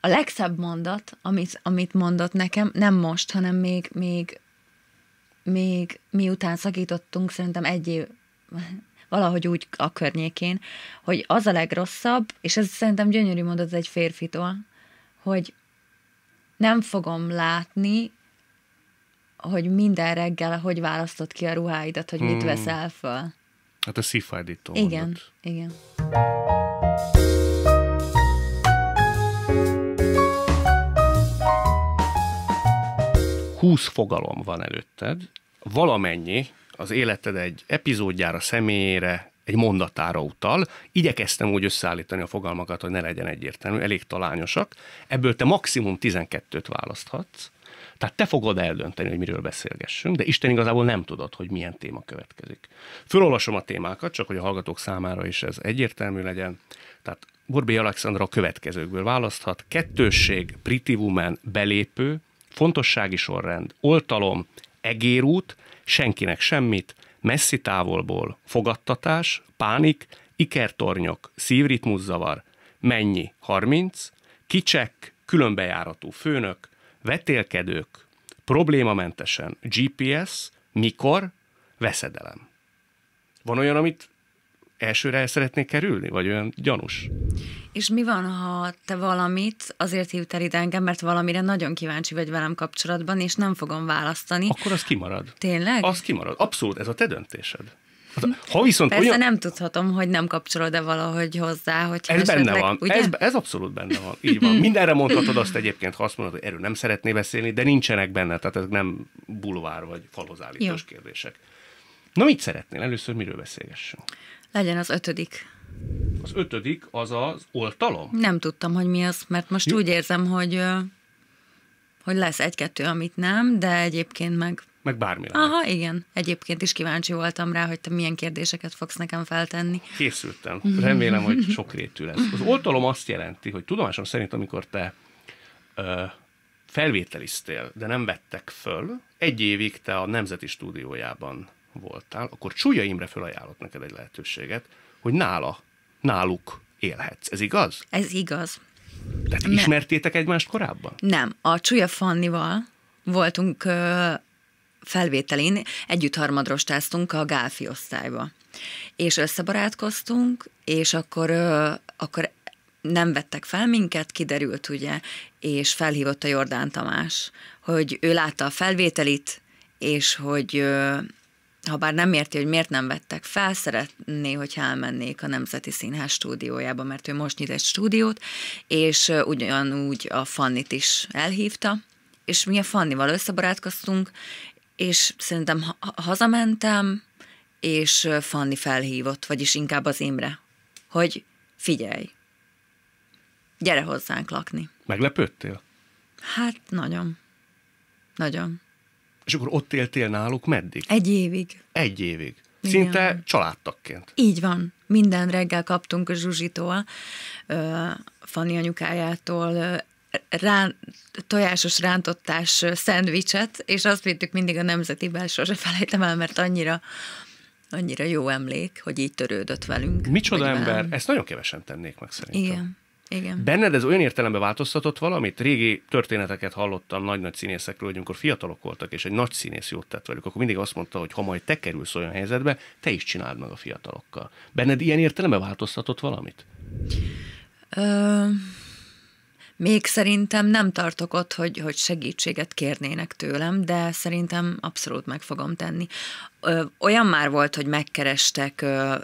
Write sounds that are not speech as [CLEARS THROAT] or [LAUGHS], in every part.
a legszebb mondat, amit, amit mondott nekem, nem most, hanem még, még, még miután szakítottunk, szerintem egy év, valahogy úgy a környékén, hogy az a legrosszabb, és ez szerintem gyönyörű mondat egy férfitól, hogy nem fogom látni, hogy minden reggel, hogy választott ki a ruháidat, hogy hmm. mit veszel föl. Hát a szívfájdító Igen, mondat. igen. 20 fogalom van előtted, valamennyi az életed egy epizódjára, személyére, egy mondatára utal. Igyekeztem úgy összeállítani a fogalmakat, hogy ne legyen egyértelmű, elég talányosak. Ebből te maximum 12-t választhatsz. Tehát te fogod eldönteni, hogy miről beszélgessünk, de Isten igazából nem tudod, hogy milyen téma következik. Fölolvasom a témákat, csak hogy a hallgatók számára is ez egyértelmű legyen. Tehát Borbé Alexandra a következőkből választhat. Kettősség, Pretty Woman, belépő, fontossági sorrend, oltalom, egérút, senkinek semmit, messzi távolból, fogadtatás, pánik, ikertornyok, szívritmuszavar, mennyi, 30, kicsek, különbejáratú főnök, vetélkedők, problémamentesen, GPS, mikor, veszedelem. Van olyan, amit elsőre el szeretnék kerülni, vagy olyan gyanús. És mi van, ha te valamit azért hívtál ide engem, mert valamire nagyon kíváncsi vagy velem kapcsolatban, és nem fogom választani. Akkor az kimarad. Tényleg? Az kimarad. Abszolút, ez a te döntésed. Hm, ha viszont Persze olyan... nem tudhatom, hogy nem kapcsolod-e valahogy hozzá. Hogy ez benne van, ugye? Ez, ez abszolút benne van. Így van. Hm. Mindenre mondhatod azt egyébként, ha azt mondod, hogy erről nem szeretné beszélni, de nincsenek benne, tehát ez nem bulvár vagy falozállítós kérdések. Na mit szeretnél? Először miről beszélgessünk? Legyen az ötödik. Az ötödik az az oltalom? Nem tudtam, hogy mi az, mert most Jó. úgy érzem, hogy hogy lesz egy-kettő, amit nem, de egyébként meg... Meg bármi lehet. Aha, igen. Egyébként is kíváncsi voltam rá, hogy te milyen kérdéseket fogsz nekem feltenni. Készültem. Remélem, hogy sok rétű lesz. Az oltalom azt jelenti, hogy tudomásom szerint, amikor te ö, felvételiztél, de nem vettek föl, egy évig te a Nemzeti Stúdiójában voltál, akkor Csúlya Imre felajánlott neked egy lehetőséget, hogy nála, náluk élhetsz. Ez igaz? Ez igaz. Tehát Nem. ismertétek egymást korábban? Nem. A Csúlya Fannival voltunk ö, felvételén, együtt harmadrostáztunk a Gálfi osztályba. És összebarátkoztunk, és akkor, ö, akkor nem vettek fel minket, kiderült ugye, és felhívott a Jordán Tamás, hogy ő látta a felvételit, és hogy ö, ha bár nem érti, hogy miért nem vettek fel, szeretné, hogy elmennék a Nemzeti Színház stúdiójába, mert ő most nyit egy stúdiót, és ugyanúgy a Fannit is elhívta, és mi a Fannival összebarátkoztunk, és szerintem ha- hazamentem, és Fanni felhívott, vagyis inkább az Imre, hogy figyelj, gyere hozzánk lakni. Meglepődtél? Hát nagyon. Nagyon. És akkor ott éltél náluk meddig? Egy évig. Egy évig. Igen. Szinte családtagként. Így van. Minden reggel kaptunk a Zsuzsitól, Fanni anyukájától rán, tojásos rántottás szendvicset, és azt vittük mindig a nemzetibe, sose felejtem el, mert annyira annyira jó emlék, hogy így törődött velünk. Micsoda ember, velem. ezt nagyon kevesen tennék meg szerintem. Igen. Igen. Benned ez olyan értelemben változtatott valamit? Régi történeteket hallottam nagy-nagy színészekről, hogy amikor fiatalok voltak, és egy nagy színész jót tett velük, akkor mindig azt mondta, hogy ha majd te kerülsz olyan helyzetbe, te is csináld meg a fiatalokkal. Benned ilyen értelemben változtatott valamit? Ö, még szerintem nem tartok ott, hogy, hogy segítséget kérnének tőlem, de szerintem abszolút meg fogom tenni. Ö, olyan már volt, hogy megkerestek ö,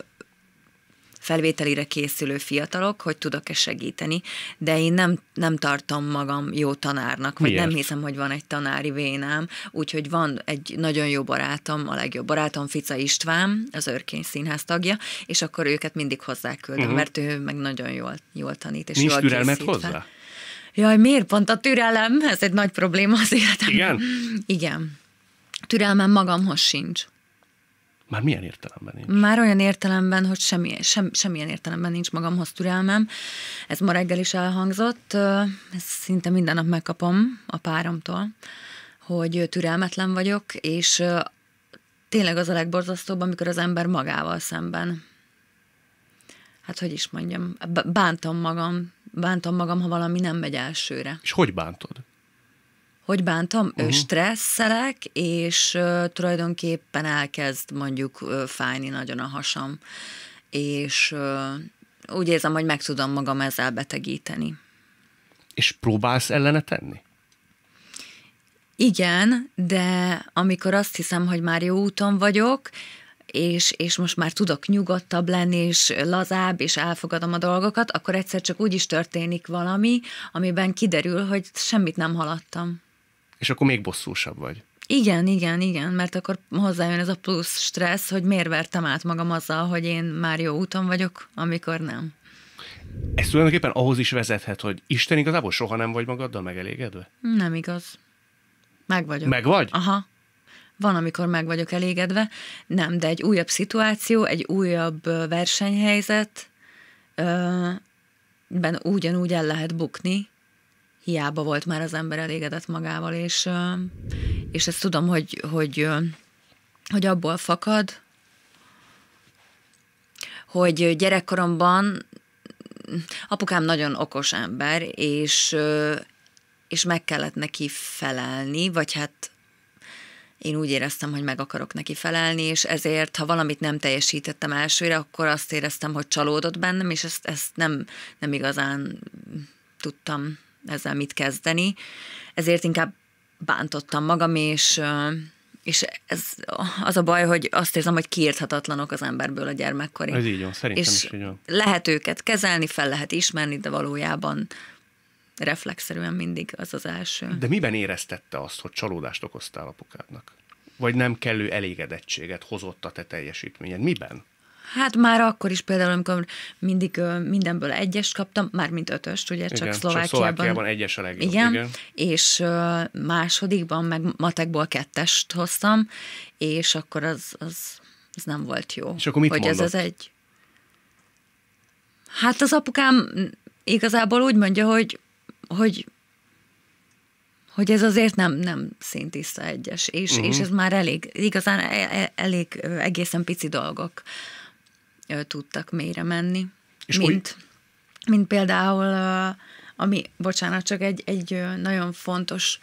felvételire készülő fiatalok, hogy tudok-e segíteni, de én nem, nem tartom magam jó tanárnak, vagy Miért? nem hiszem, hogy van egy tanári vénám, úgyhogy van egy nagyon jó barátom, a legjobb barátom Fica István, az Örkény Színház tagja, és akkor őket mindig küldöm, uh-huh. mert ő meg nagyon jól, jól tanít, és Nincs jól türelmet hozzá? Fel. Jaj, miért pont a türelem? Ez egy nagy probléma az életem. Igen? Igen. Türelmem magamhoz sincs. Már milyen értelemben nincs? Már olyan értelemben, hogy semmi, sem, semmilyen értelemben nincs magamhoz türelmem. Ez ma reggel is elhangzott, ezt szinte minden nap megkapom a páromtól, hogy türelmetlen vagyok, és tényleg az a legborzasztóbb, amikor az ember magával szemben. Hát hogy is mondjam, bántam magam, bántam magam, ha valami nem megy elsőre. És hogy bántod? Hogy bántam? Uh-huh. Stresszelek, és uh, tulajdonképpen elkezd mondjuk uh, fájni nagyon a hasam, és uh, úgy érzem, hogy meg tudom magam ezzel betegíteni. És próbálsz ellene tenni? Igen, de amikor azt hiszem, hogy már jó úton vagyok, és, és most már tudok nyugodtabb lenni, és lazább, és elfogadom a dolgokat, akkor egyszer csak úgy is történik valami, amiben kiderül, hogy semmit nem haladtam és akkor még bosszúsabb vagy. Igen, igen, igen, mert akkor hozzájön ez a plusz stressz, hogy miért vertem át magam azzal, hogy én már jó úton vagyok, amikor nem. Ez tulajdonképpen ahhoz is vezethet, hogy Isten igazából soha nem vagy magaddal megelégedve? Nem igaz. Meg vagyok. Meg vagy? Aha. Van, amikor meg vagyok elégedve, nem, de egy újabb szituáció, egy újabb versenyhelyzet, ben ugyanúgy el lehet bukni, hiába volt már az ember elégedett magával, és, és ezt tudom, hogy, hogy, hogy abból fakad, hogy gyerekkoromban apukám nagyon okos ember, és, és meg kellett neki felelni, vagy hát én úgy éreztem, hogy meg akarok neki felelni, és ezért, ha valamit nem teljesítettem elsőre, akkor azt éreztem, hogy csalódott bennem, és ezt, ezt nem, nem igazán tudtam ezzel mit kezdeni. Ezért inkább bántottam magam, és, és ez az a baj, hogy azt érzem, hogy kiírthatatlanok az emberből a gyermekkori. Ez így van, szerintem és is így van. lehet őket kezelni, fel lehet ismerni, de valójában reflexzerűen mindig az az első. De miben éreztette azt, hogy csalódást okoztál apukádnak? Vagy nem kellő elégedettséget hozott a te teljesítményed? Miben? Hát már akkor is például, amikor mindig mindenből egyes kaptam, mint ötöst, ugye, igen, csak Szlovákiában. Csak Szlovákiában egyes a legjobb, igen, igen. És másodikban meg matekból kettest hoztam, és akkor az, az, az nem volt jó. És akkor mit hogy mondott? ez az egy... Hát az apukám igazából úgy mondja, hogy, hogy hogy ez azért nem, nem szintiszta egyes, és, uh-huh. és mhm. ez már elég, igazán e, e, elég egészen pici dolgok tudtak mélyre menni. És mint, mint például, ami, bocsánat, csak egy, egy nagyon fontos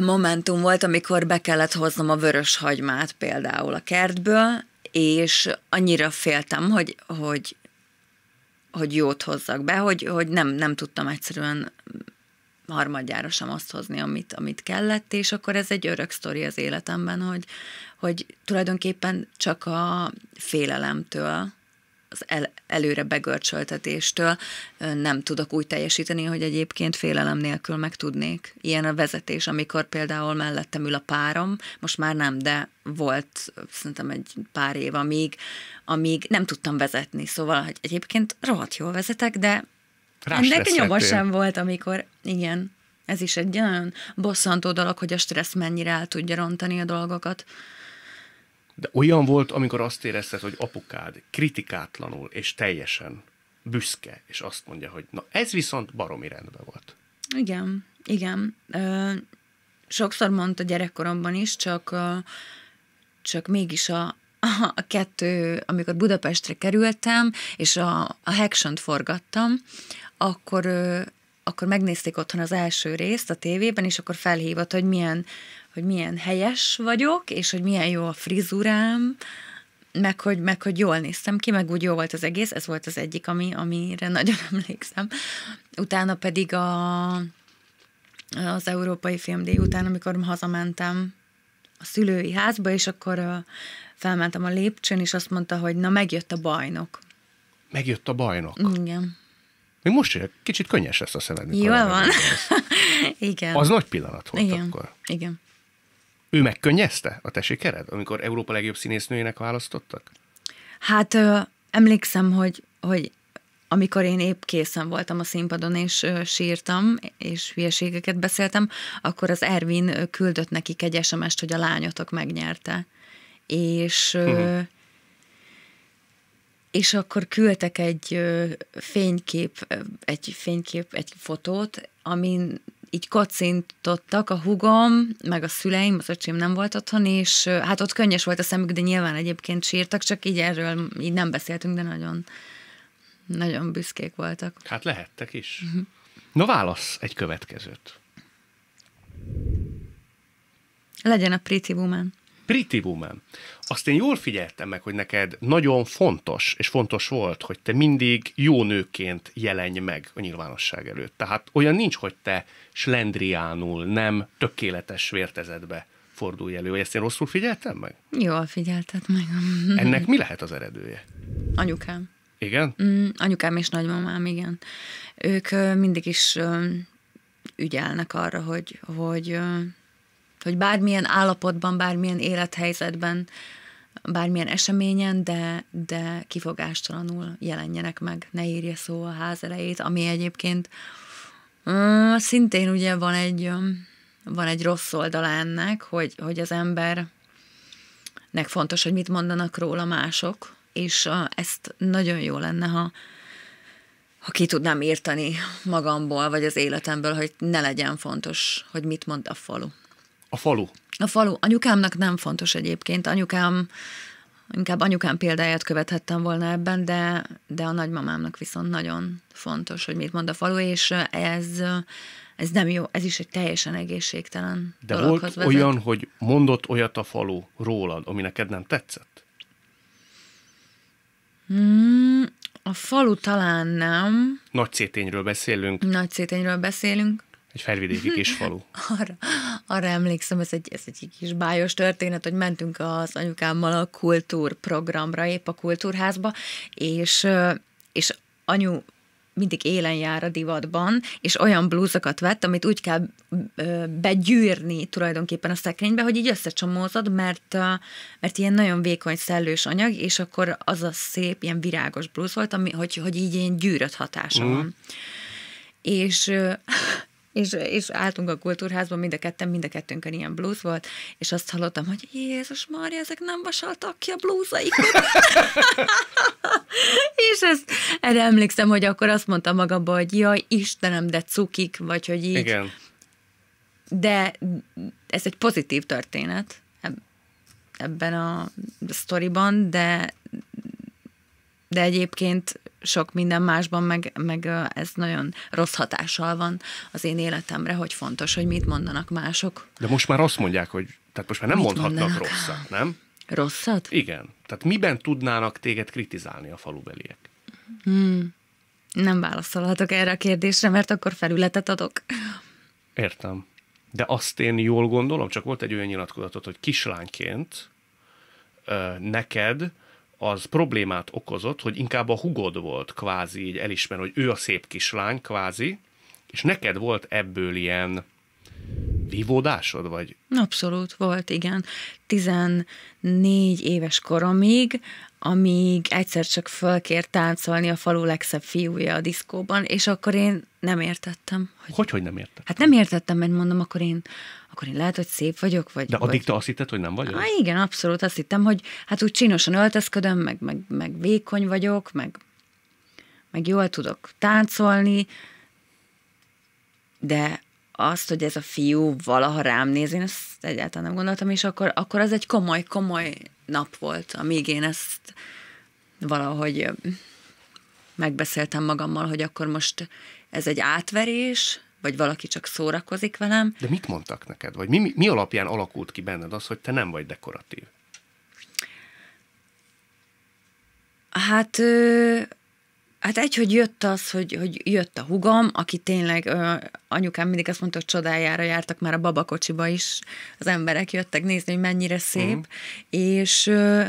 momentum volt, amikor be kellett hoznom a vörös hagymát például a kertből, és annyira féltem, hogy, hogy, hogy jót hozzak be, hogy, hogy nem, nem tudtam egyszerűen harmadjára sem azt hozni, amit, amit kellett, és akkor ez egy örök sztori az életemben, hogy hogy tulajdonképpen csak a félelemtől, az el, előre begörcsöltetéstől nem tudok úgy teljesíteni, hogy egyébként félelem nélkül meg tudnék. Ilyen a vezetés, amikor például mellettem ül a párom, most már nem, de volt szerintem egy pár év, amíg, amíg nem tudtam vezetni. Szóval, hogy egyébként rohadt jól vezetek, de Rás ennek nyoma sem volt, amikor, igen, ez is egy olyan bosszantó dolog, hogy a stressz mennyire el tudja rontani a dolgokat. De olyan volt, amikor azt érezted, hogy apukád kritikátlanul és teljesen büszke, és azt mondja, hogy na ez viszont baromi rendben volt. Igen, igen. Ö, sokszor mondta gyerekkoromban is, csak, csak mégis a, a kettő, amikor Budapestre kerültem, és a, a haction forgattam, akkor, akkor megnézték otthon az első részt a tévében, és akkor felhívott, hogy milyen hogy milyen helyes vagyok, és hogy milyen jó a frizurám, meg hogy, meg hogy jól néztem ki, meg úgy jó volt az egész, ez volt az egyik, ami, amire [LAUGHS] nagyon emlékszem. Utána pedig a, az Európai Filmdíj után, amikor hazamentem a szülői házba, és akkor felmentem a lépcsőn, és azt mondta, hogy na, megjött a bajnok. Megjött a bajnok? Igen. Még most egy kicsit könnyes lesz a szemed. Jól van. [LAUGHS] Igen. Az nagy pillanat volt Igen. akkor. Igen. Ő megkönnyezte a te sikered, amikor Európa legjobb színésznőjének választottak? Hát ö, emlékszem, hogy, hogy amikor én épp készen voltam a színpadon, és ö, sírtam, és hülyeségeket beszéltem, akkor az Ervin küldött nekik egy sms hogy a lányotok megnyerte. És... Ö, uh-huh és akkor küldtek egy fénykép, egy fénykép, egy fotót, amin így kocintottak a hugom, meg a szüleim, az öcsém nem volt otthon, és hát ott könnyes volt a szemük, de nyilván egyébként sírtak, csak így erről így nem beszéltünk, de nagyon, nagyon büszkék voltak. Hát lehettek is. Uh Na válasz egy következőt. Legyen a Pretty Woman. Pretty Woman azt én jól figyeltem meg, hogy neked nagyon fontos, és fontos volt, hogy te mindig jó nőként jelenj meg a nyilvánosság előtt. Tehát olyan nincs, hogy te slendriánul, nem tökéletes vértezetbe fordulj elő. Vagy ezt én rosszul figyeltem meg? Jól figyelted meg. [LAUGHS] Ennek mi lehet az eredője? Anyukám. Igen? Mm, anyukám és nagymamám, igen. Ők ö, mindig is ö, ügyelnek arra, hogy, hogy ö, hogy bármilyen állapotban, bármilyen élethelyzetben, bármilyen eseményen, de, de kifogástalanul jelenjenek meg, ne írja szó a ház elejét, ami egyébként mm, szintén ugye van egy, mm, van egy rossz oldala ennek, hogy, hogy az embernek fontos, hogy mit mondanak róla mások, és ezt nagyon jó lenne, ha, ha ki tudnám írtani magamból, vagy az életemből, hogy ne legyen fontos, hogy mit mond a falu. A falu. A falu. Anyukámnak nem fontos egyébként. Anyukám, inkább anyukám példáját követhettem volna ebben, de, de a nagymamámnak viszont nagyon fontos, hogy mit mond a falu, és ez, ez nem jó, ez is egy teljesen egészségtelen De volt vezet. olyan, hogy mondott olyat a falu rólad, ami neked nem tetszett? Hmm, a falu talán nem. Nagy szétényről beszélünk. Nagy szétényről beszélünk. Egy felvidéki kis falu. [LAUGHS] arra, arra emlékszem, ez egy, ez egy kis bájos történet, hogy mentünk az anyukámmal a kultúrprogramra, épp a kultúrházba, és, és anyu mindig élen jár a divatban, és olyan blúzokat vett, amit úgy kell begyűrni tulajdonképpen a szekrénybe, hogy így összecsomózod, mert, mert ilyen nagyon vékony szellős anyag, és akkor az a szép, ilyen virágos blúz volt, ami, hogy, hogy így ilyen gyűrött hatása mm. van. És és, és álltunk a kultúrházban, mind a ketten, mind a kettőnkön ilyen blues volt, és azt hallottam, hogy Jézus Mária, ezek nem vasaltak ki a blúzaikat. [LAUGHS] és ezt, erre emlékszem, hogy akkor azt mondtam magamban, hogy jaj, Istenem, de cukik, vagy hogy így. Igen. De ez egy pozitív történet ebben a sztoriban, de, de egyébként sok minden másban meg, meg ez nagyon rossz hatással van az én életemre, hogy fontos, hogy mit mondanak mások. De most már azt mondják, hogy tehát most már nem mit mondhatnak mondanak? rosszat, nem? Rosszat? Igen. Tehát miben tudnának téged kritizálni a falubeliek? Hmm. Nem válaszolhatok erre a kérdésre, mert akkor felületet adok. Értem. De azt én jól gondolom, csak volt egy olyan nyilatkozatot, hogy kislányként neked az problémát okozott, hogy inkább a hugod volt kvázi, így elismer, hogy ő a szép kislány kvázi, és neked volt ebből ilyen vívódásod, vagy? Abszolút volt, igen. 14 éves koromig amíg egyszer csak fölkért táncolni a falu legszebb fiúja a diszkóban, és akkor én nem értettem. Hogy, hogy, hogy nem értettem? Hát nem értettem, mert mondom, akkor én, akkor én lehet, hogy szép vagyok, vagy... De addig vagy... te azt hitted, hogy nem vagy? Hát igen, abszolút azt hittem, hogy hát úgy csinosan öltözködöm, meg, meg, meg vékony vagyok, meg, meg jól tudok táncolni, de azt, hogy ez a fiú valaha rám néz, én ezt egyáltalán nem gondoltam, és akkor, akkor az egy komoly, komoly nap volt, amíg én ezt valahogy megbeszéltem magammal, hogy akkor most ez egy átverés, vagy valaki csak szórakozik velem. De mit mondtak neked? Vagy mi, mi, mi alapján alakult ki benned az, hogy te nem vagy dekoratív? Hát Hát egy, hogy jött az, hogy, hogy jött a hugom, aki tényleg, ö, anyukám mindig azt mondta, hogy csodájára jártak már a babakocsiba is, az emberek jöttek nézni, hogy mennyire szép, uh-huh. és ö,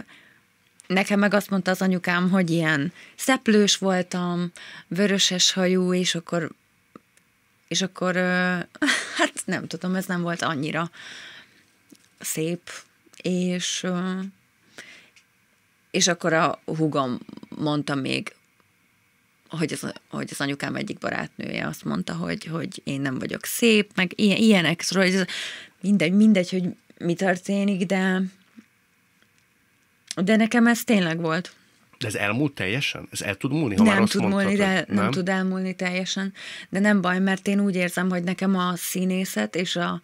nekem meg azt mondta az anyukám, hogy ilyen szeplős voltam, vöröses hajú, és akkor és akkor, ö, [LAUGHS] hát nem tudom, ez nem volt annyira szép, és ö, és akkor a hugom mondta még, hogy az, hogy az anyukám egyik barátnője azt mondta, hogy, hogy én nem vagyok szép, meg ilyen, ilyenek, szóval hogy ez mindegy, mindegy, hogy mi történik, de de nekem ez tényleg volt. De ez elmúlt teljesen? Ez el tud múlni? Ha nem már tud múlni, mondtad, de nem? nem tud elmúlni teljesen. De nem baj, mert én úgy érzem, hogy nekem a színészet és a,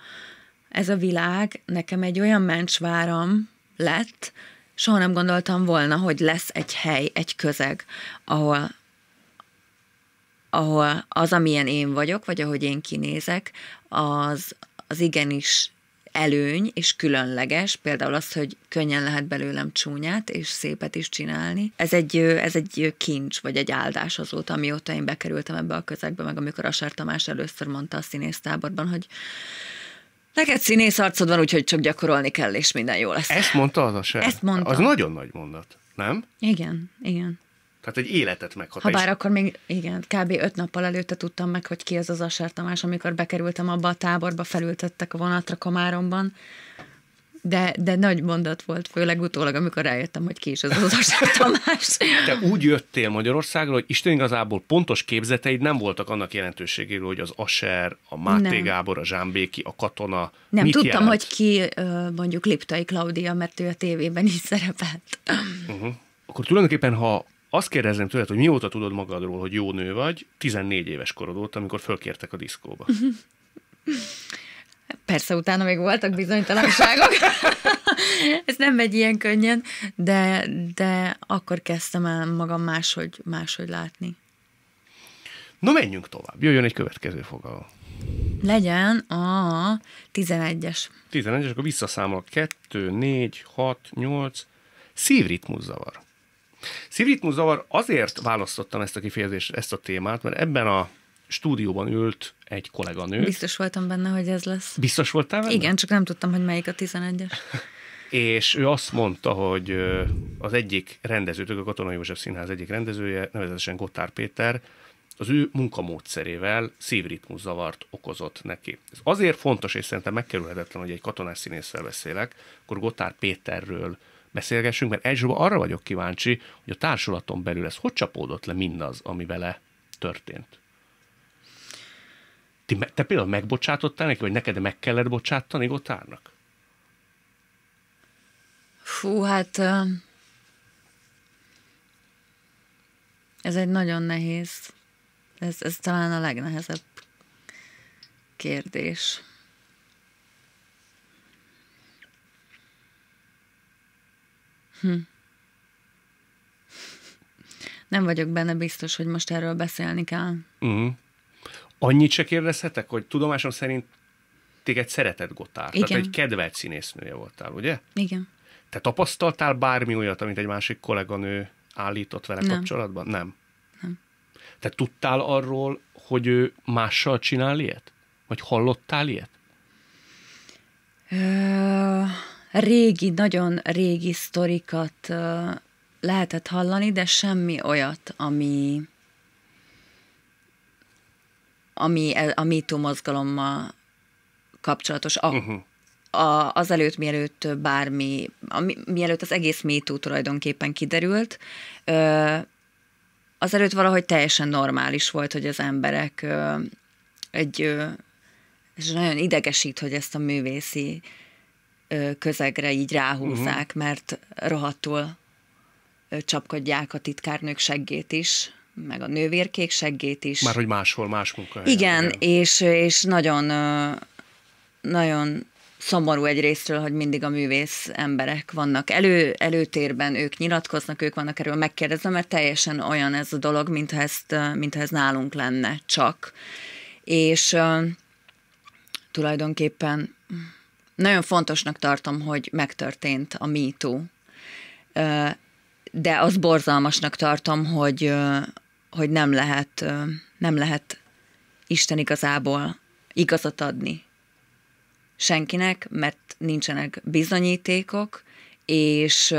ez a világ nekem egy olyan mencsváram lett, soha nem gondoltam volna, hogy lesz egy hely, egy közeg, ahol ahol az, amilyen én vagyok, vagy ahogy én kinézek, az, az igenis előny és különleges, például az, hogy könnyen lehet belőlem csúnyát és szépet is csinálni. Ez egy, ez egy kincs, vagy egy áldás azóta, amióta én bekerültem ebbe a közegbe, meg amikor Asár Tamás először mondta a színésztáborban, hogy Neked színész arcod van, úgyhogy csak gyakorolni kell, és minden jó lesz. Ezt mondta az a sem. Ezt mondta. Az nagyon nagy mondat, nem? Igen, igen. Tehát egy életet meghatározott. Habár akkor még, igen, kb. öt nappal előtte tudtam meg, hogy ki ez az Asár Tamás, amikor bekerültem abba a táborba, felültettek a vonatra Komáromban, de, de nagy mondat volt, főleg utólag, amikor rájöttem, hogy ki is az az Asár [LAUGHS] Tamás. Te úgy jöttél Magyarországra, hogy Isten igazából pontos képzeteid nem voltak annak jelentőségéről, hogy az Aser, a Máté nem. Gábor, a Zsámbéki, a katona. Nem, mit tudtam, jelent? hogy ki mondjuk Liptai Klaudia, mert ő a tévében is szerepelt. Uh-huh. Akkor tulajdonképpen, ha azt kérdezem tőled, hogy mióta tudod magadról, hogy jó nő vagy, 14 éves korod óta, amikor fölkértek a diszkóba. [LAUGHS] Persze, utána még voltak bizonytalanságok. [LAUGHS] Ez nem megy ilyen könnyen, de, de akkor kezdtem el magam máshogy, máshogy látni. Na menjünk tovább, jöjjön egy következő fogalom. Legyen a 11-es. 11-es, akkor visszaszámol 2, 4, 6, 8. Szívritmuszavar. Szívritmuszavar azért választottam ezt a kifejezést, ezt a témát, mert ebben a stúdióban ült egy kolléganő. Biztos voltam benne, hogy ez lesz. Biztos voltál benne? Igen, csak nem tudtam, hogy melyik a 11-es. [LAUGHS] és ő azt mondta, hogy az egyik rendezőtök, a Katona József Színház egyik rendezője, nevezetesen Gottár Péter, az ő munkamódszerével szívritmus zavart okozott neki. Ez azért fontos, és szerintem megkerülhetetlen, hogy egy katonás színésszel beszélek, akkor Gotár Péterről beszélgessünk, mert elsősorban arra vagyok kíváncsi, hogy a társulaton belül ez hogy csapódott le mindaz, ami vele történt. Ti, te például megbocsátottál neki, vagy neked meg kellett bocsátani Gotárnak? Fú, hát ez egy nagyon nehéz, ez, ez talán a legnehezebb kérdés. Hm. Nem vagyok benne biztos, hogy most erről beszélni kell. Uh-huh. Annyit se kérdezhetek, hogy tudomásom szerint téged szeretett Gotár. Igen. Tehát egy kedvelt színésznője voltál, ugye? Igen. Te tapasztaltál bármi olyat, amit egy másik kolléganő állított vele Nem. kapcsolatban? Nem. Nem. Te tudtál arról, hogy ő mással csinál ilyet? Vagy hallottál ilyet? Ö régi, nagyon régi sztorikat lehetett hallani, de semmi olyat, ami, ami a MeToo mozgalommal kapcsolatos. A, uh-huh. a, azelőtt, mielőtt bármi, a, mielőtt az egész MeToo tulajdonképpen kiderült, az előtt valahogy teljesen normális volt, hogy az emberek egy, és nagyon idegesít, hogy ezt a művészi közegre így ráhúzzák, uh-huh. mert rohadtul csapkodják a titkárnők seggét is, meg a nővérkék seggét is. Már hogy máshol, más munkahelyen. Igen, igen. És, és nagyon, nagyon szomorú egy részről, hogy mindig a művész emberek vannak elő, előtérben, ők nyilatkoznak, ők vannak erről megkérdezve, mert teljesen olyan ez a dolog, mintha, ezt, mintha ez nálunk lenne csak. És uh, tulajdonképpen nagyon fontosnak tartom, hogy megtörtént a MeToo, de az borzalmasnak tartom, hogy, hogy nem lehet, nem lehet Isten igazából igazat adni senkinek, mert nincsenek bizonyítékok, és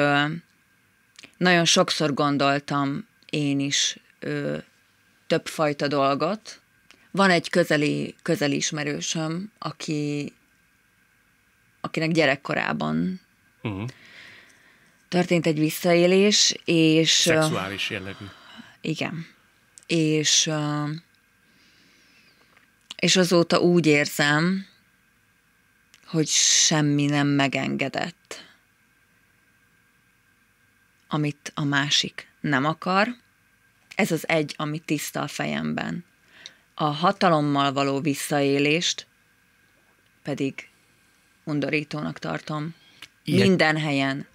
nagyon sokszor gondoltam én is többfajta dolgot. Van egy közeli, közeli ismerősöm, aki akinek gyerekkorában uh-huh. történt egy visszaélés, és... Szexuális jellegű. Igen. És, és azóta úgy érzem, hogy semmi nem megengedett, amit a másik nem akar. Ez az egy, ami tiszta a fejemben. A hatalommal való visszaélést pedig undorítónak tartom. Ilyet, Minden helyen.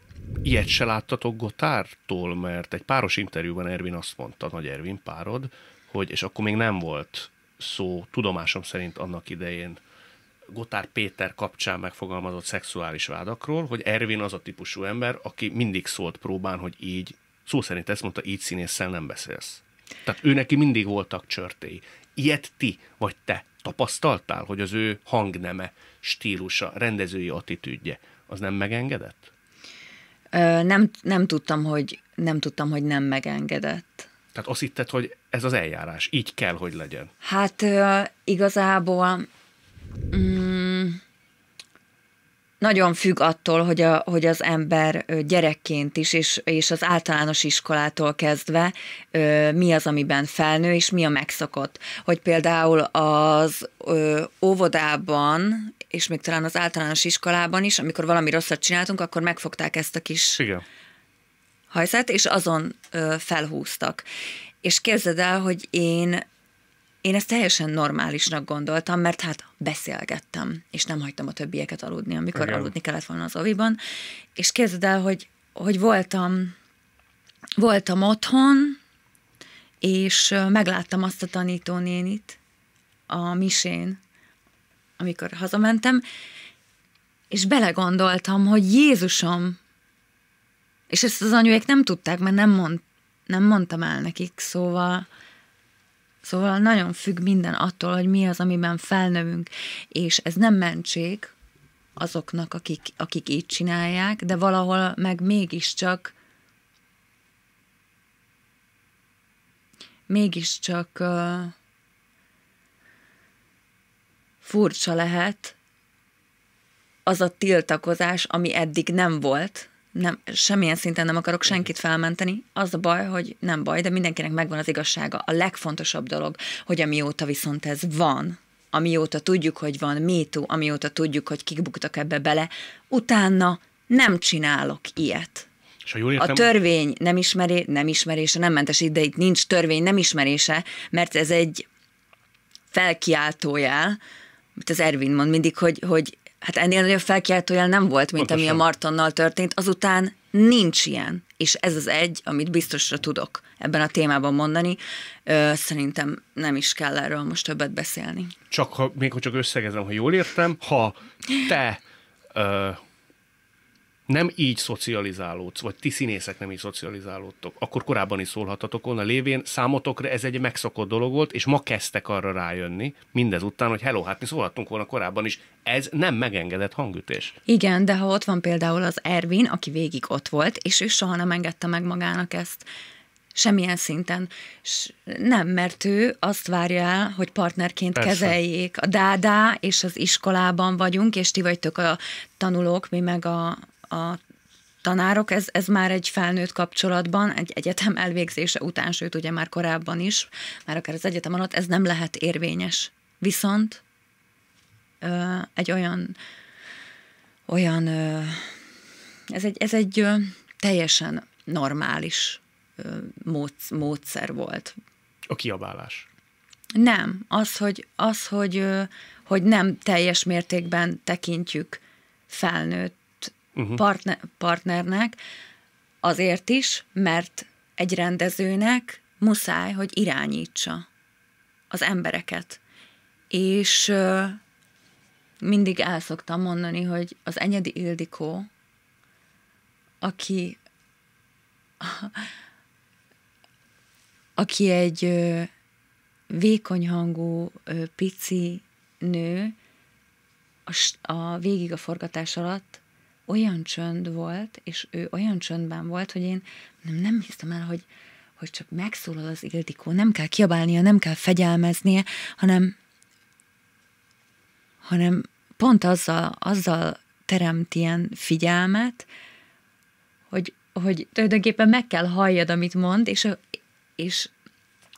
Ilyet se láttatok Gotártól, mert egy páros interjúban Ervin azt mondta, Nagy Ervin párod, hogy, és akkor még nem volt szó, tudomásom szerint annak idején Gotár Péter kapcsán megfogalmazott szexuális vádakról, hogy Ervin az a típusú ember, aki mindig szólt próbán, hogy így, szó szerint ezt mondta, így színésszel nem beszélsz. Tehát ő neki mindig voltak csörtéi. Ilyet ti, vagy te tapasztaltál, hogy az ő hangneme stílusa, rendezői attitűdje, az nem megengedett? Ö, nem, nem, tudtam, hogy, nem tudtam, hogy nem megengedett. Tehát azt hitted, hogy ez az eljárás, így kell, hogy legyen. Hát ö, igazából mm, nagyon függ attól, hogy, a, hogy az ember gyerekként is, és, és az általános iskolától kezdve mi az, amiben felnő, és mi a megszokott. Hogy például az óvodában, és még talán az általános iskolában is, amikor valami rosszat csináltunk, akkor megfogták ezt a kis Igen. hajszát, és azon felhúztak. És képzeld el, hogy én én ezt teljesen normálisnak gondoltam, mert hát beszélgettem, és nem hagytam a többieket aludni, amikor Igen. aludni kellett volna az oviban. És képzeld el, hogy, hogy voltam, voltam otthon, és megláttam azt a tanítónénit a misén, amikor hazamentem, és belegondoltam, hogy Jézusom, és ezt az anyuék nem tudták, mert nem, mond, nem mondtam el nekik, szóval Szóval nagyon függ minden attól, hogy mi az, amiben felnövünk, és ez nem mentség azoknak, akik, akik így csinálják, de valahol meg mégiscsak mégiscsak uh, furcsa lehet az a tiltakozás, ami eddig nem volt, nem, semmilyen szinten nem akarok mhm. senkit felmenteni. Az a baj, hogy nem baj, de mindenkinek megvan az igazsága. A legfontosabb dolog, hogy amióta viszont ez van, amióta tudjuk, hogy van MeToo, amióta tudjuk, hogy kik buktak ebbe bele, utána nem csinálok ilyet. És ha jól értem, a törvény nem ismeri, nem ismerése, nem mentes ide, itt nincs törvény nem ismerése, mert ez egy felkiáltójel, amit az Ervin mond mindig, hogy, hogy Hát ennél nagyobb felkiáltójel nem volt, mint Pontosan. ami a Martonnal történt. Azután nincs ilyen, és ez az egy, amit biztosra tudok ebben a témában mondani. Ö, szerintem nem is kell erről most többet beszélni. Csak ha, még ha csak összegezem, ha jól értem, ha te ö, nem így szocializálódsz, vagy ti színészek nem így szocializálódtok, akkor korábban is szólhatatok volna lévén, számotokra ez egy megszokott dolog volt, és ma kezdtek arra rájönni, mindez után, hogy hello, hát mi szólhattunk volna korábban is, ez nem megengedett hangütés. Igen, de ha ott van például az Ervin, aki végig ott volt, és ő soha nem engedte meg magának ezt, semmilyen szinten. S nem, mert ő azt várja el, hogy partnerként Persze. kezeljék. A dádá és az iskolában vagyunk, és ti vagytok a tanulók, mi meg a, a tanárok, ez, ez már egy felnőtt kapcsolatban, egy egyetem elvégzése után, sőt ugye már korábban is, már akár az egyetem alatt, ez nem lehet érvényes. Viszont ö, egy olyan, olyan ö, ez egy, ez egy ö, teljesen normális ö, módsz, módszer volt. A kiabálás. Nem, az, hogy, az, hogy, ö, hogy nem teljes mértékben tekintjük felnőtt uh-huh. partner, partnernek, azért is, mert egy rendezőnek muszáj, hogy irányítsa az embereket. És ö, mindig el szoktam mondani, hogy az Enyedi Ildikó, aki aki egy ö, vékony hangú, ö, pici nő a, a végig a forgatás alatt olyan csönd volt, és ő olyan csöndben volt, hogy én nem, nem hiszem el, hogy, hogy csak megszólal az Ildikó, nem kell kiabálnia, nem kell fegyelmeznie, hanem, hanem pont azzal, azzal teremt ilyen figyelmet, hogy, hogy tulajdonképpen meg kell halljad, amit mond, és, és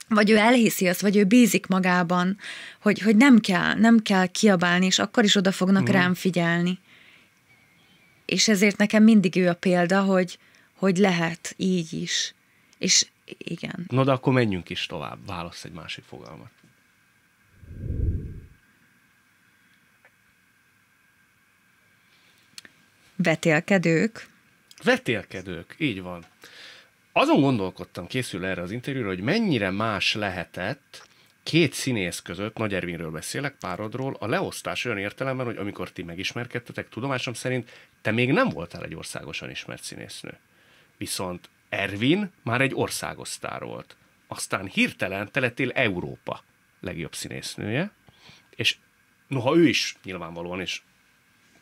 vagy ő elhiszi azt, vagy ő bízik magában, hogy, hogy nem kell, nem kell kiabálni, és akkor is oda fognak mm. rám figyelni és ezért nekem mindig ő a példa, hogy, hogy lehet így is. És igen. Na de akkor menjünk is tovább. Válasz egy másik fogalmat. Vetélkedők. Vetélkedők, így van. Azon gondolkodtam, készül erre az interjúra, hogy mennyire más lehetett két színész között, Nagy Ervinről beszélek, párodról, a leosztás olyan értelemben, hogy amikor ti megismerkedtetek, tudomásom szerint te még nem voltál egy országosan ismert színésznő. Viszont Ervin már egy országos sztár volt. Aztán hirtelen te lettél Európa legjobb színésznője, és noha ő is nyilvánvalóan is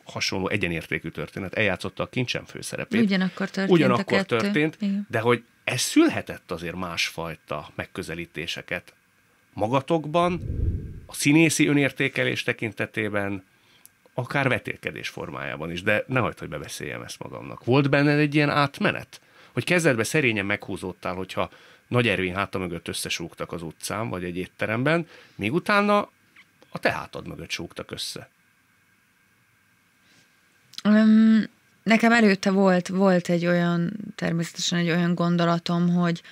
hasonló egyenértékű történet, eljátszotta a kincsem főszerepét. Ugyanakkor történt Ugyanakkor a kettő. történt, Igen. de hogy ez szülhetett azért másfajta megközelítéseket magatokban, a színészi önértékelés tekintetében, akár vetélkedés formájában is, de ne hagyd, hogy bebeszéljem ezt magamnak. Volt benned egy ilyen átmenet? Hogy kezdetben szerényen meghúzódtál, hogyha nagy Ervin háta mögött összesúgtak az utcán, vagy egy étteremben, míg utána a te hátad mögött súgtak össze. Um, nekem előtte volt, volt egy olyan, természetesen egy olyan gondolatom, hogy,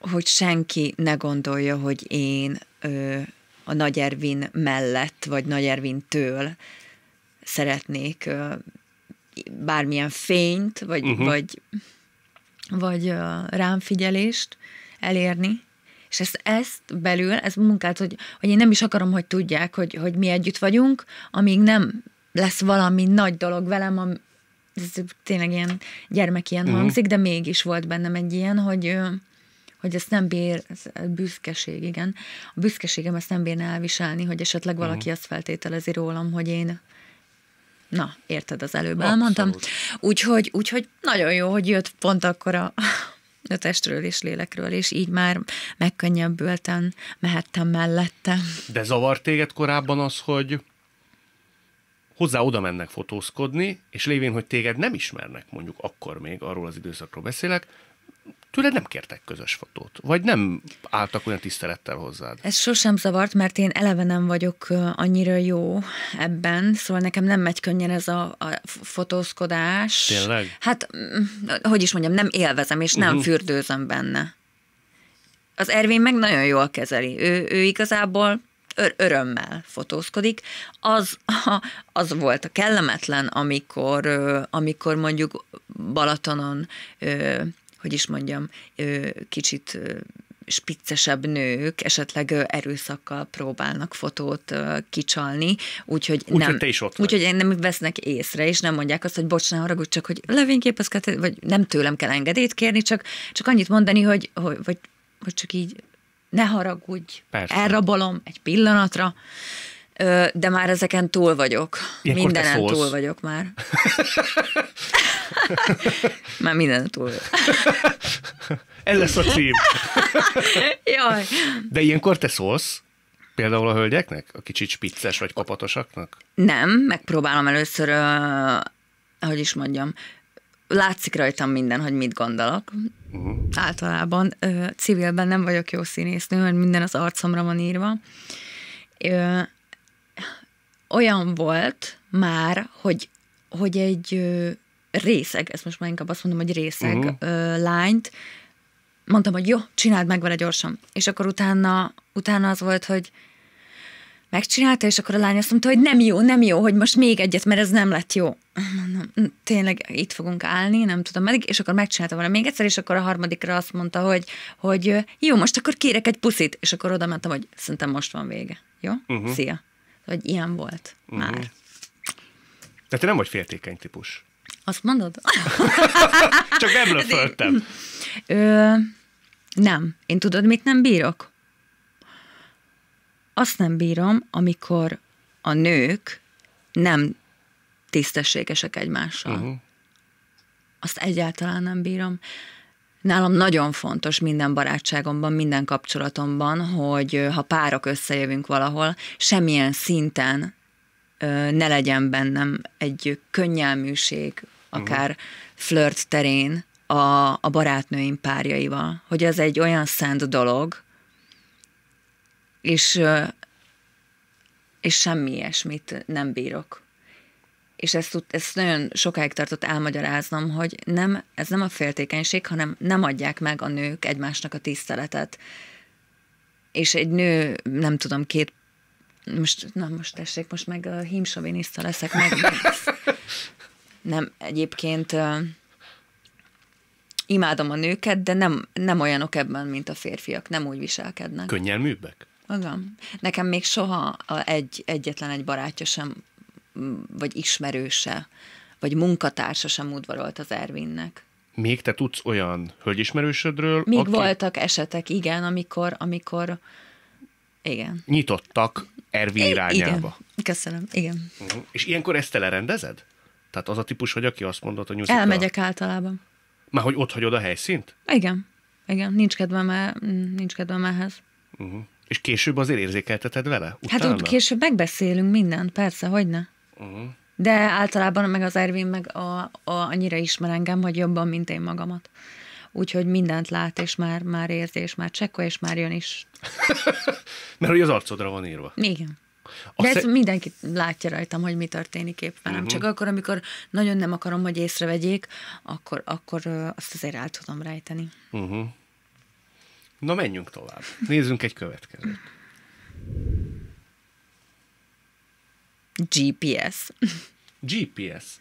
hogy senki ne gondolja, hogy én ö, a Nagy Ervin mellett, vagy Nagy Ervintől szeretnék ö, bármilyen fényt, vagy, uh-huh. vagy, vagy ö, rám figyelést elérni. És ezt, ezt belül, ez munkát, hogy, hogy én nem is akarom, hogy tudják, hogy, hogy mi együtt vagyunk, amíg nem lesz valami nagy dolog velem, am, ez tényleg ilyen gyermek ilyen uh-huh. hangzik, de mégis volt bennem egy ilyen, hogy hogy ezt nem bír, ez büszkeség, igen. A büszkeségem ezt nem bírná elviselni, hogy esetleg valaki uh-huh. azt feltételezi rólam, hogy én Na, érted, az előbb Abszolút. elmondtam. Úgyhogy, úgyhogy nagyon jó, hogy jött pont akkor a, a [LAUGHS] testről és lélekről, és így már megkönnyebbülten mehettem mellette. De zavart téged korábban az, hogy hozzá oda mennek fotózkodni, és lévén, hogy téged nem ismernek, mondjuk akkor még, arról az időszakról beszélek, tőled nem kértek közös fotót, vagy nem álltak olyan tisztelettel hozzád? Ez sosem zavart, mert én eleve nem vagyok annyira jó ebben, szóval nekem nem megy könnyen ez a, a fotózkodás. Tényleg? Hát, mm, hogy is mondjam, nem élvezem, és nem uh-huh. fürdőzöm benne. Az Ervin meg nagyon jól kezeli. Ő, ő igazából ör- örömmel fotózkodik. Az, [LAUGHS] az volt a kellemetlen, amikor, amikor mondjuk Balatonon hogy is mondjam, kicsit spiccesebb nők esetleg erőszakkal próbálnak fotót kicsalni, úgyhogy úgy, nem, te is ott nem vesznek észre, és nem mondják azt, hogy bocs, ne haragudj, csak hogy levényképezket, vagy nem tőlem kell engedélyt kérni, csak, csak annyit mondani, hogy, hogy, vagy, hogy csak így ne haragudj, Persze. elrabolom egy pillanatra de már ezeken túl vagyok. Ilyenkor [LAUGHS] mindenen túl vagyok már. már minden túl vagyok. Ez lesz a cím. [LAUGHS] Jaj. De ilyenkor te szólsz? Például a hölgyeknek? A kicsit spicces vagy kapatosaknak? Nem, megpróbálom először, uh, hogy is mondjam, látszik rajtam minden, hogy mit gondolok. Uh-huh. Általában uh, civilben nem vagyok jó színésznő, mert minden az arcomra van írva. Uh, olyan volt már, hogy, hogy egy részeg, ezt most már inkább azt mondom, hogy részeg uh-huh. lányt, mondtam, hogy jó, csináld meg vele gyorsan. És akkor utána, utána az volt, hogy megcsinálta, és akkor a lány azt mondta, hogy nem jó, nem jó, hogy most még egyet, mert ez nem lett jó. Mondom, hm, tényleg itt fogunk állni, nem tudom meddig, és akkor megcsinálta volna még egyszer, és akkor a harmadikra azt mondta, hogy, hogy jó, most akkor kérek egy puszit, és akkor oda mentem, hogy szerintem most van vége. Jó? Uh-huh. Szia! hogy ilyen volt uh-huh. már. Tehát te nem vagy féltékeny típus. Azt mondod? [LAUGHS] Csak nem löföltem. Ö, nem. Én tudod, mit nem bírok? Azt nem bírom, amikor a nők nem tisztességesek egymással. Uh-huh. Azt egyáltalán nem bírom. Nálam nagyon fontos minden barátságomban, minden kapcsolatomban, hogy ha párok összejövünk valahol, semmilyen szinten ne legyen bennem egy könnyelműség, akár uh-huh. flirt terén a, a barátnőim párjaival, hogy ez egy olyan szent dolog, és, és semmi ilyesmit nem bírok és ezt, ezt nagyon sokáig tartott elmagyaráznom, hogy nem, ez nem a féltékenység, hanem nem adják meg a nők egymásnak a tiszteletet. És egy nő, nem tudom, két most, na most tessék, most meg a hímsovinista leszek meg. [LAUGHS] nem, egyébként uh, imádom a nőket, de nem, nem olyanok ebben, mint a férfiak, nem úgy viselkednek. Könnyelműbbek? igen Nekem még soha a egy, egyetlen egy barátja sem vagy ismerőse, vagy munkatársa sem udvarolt az Ervinnek. Még te tudsz olyan hölgyismerősödről? Még aki... voltak esetek, igen, amikor, amikor igen. Nyitottak Ervin I- irányába. Igen. Köszönöm, igen. Uh-huh. És ilyenkor ezt te lerendezed? Tehát az a típus hogy aki azt mondott, hogy musical... Elmegyek általában. Már hogy ott hagyod a helyszínt? Igen, igen. Nincs kedvem, el, nincs kedvem ehhez. Uh-huh. És később azért érzékelteted vele? Hát utána? Hát ott később megbeszélünk mindent, persze, hogy ne. Uh-huh. De általában meg az Ervin meg a, a, annyira ismer engem, hogy jobban, mint én magamat. Úgyhogy mindent lát, és már, már érzi, és már csekkol, és már jön is. [LAUGHS] Mert hogy az arcodra van írva. Igen. A De ezt sze... mindenki látja rajtam, hogy mi történik éppen Uh-huh. Csak akkor, amikor nagyon nem akarom, hogy észrevegyék, akkor, akkor azt azért el tudom rejteni. Uh-huh. Na menjünk tovább. Nézzünk egy következőt. GPS. GPS.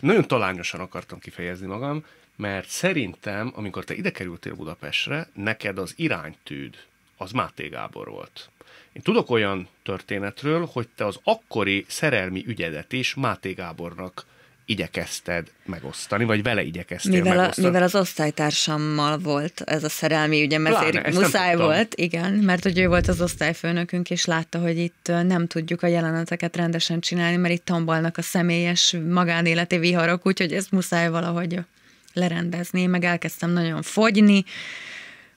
Nagyon talányosan akartam kifejezni magam, mert szerintem, amikor te ide kerültél Budapestre, neked az iránytűd az Máté Gábor volt. Én tudok olyan történetről, hogy te az akkori szerelmi ügyedet is Máté Gábornak igyekezted megosztani, vagy vele igyekeztél mivel megosztani. A, mivel az osztálytársammal volt ez a szerelmi ügyem, ezért Pláne, muszáj volt, igen, mert hogy ő volt az osztályfőnökünk, és látta, hogy itt nem tudjuk a jeleneteket rendesen csinálni, mert itt tombolnak a személyes magánéleti viharok, úgyhogy ez muszáj valahogy lerendezni, meg elkezdtem nagyon fogyni,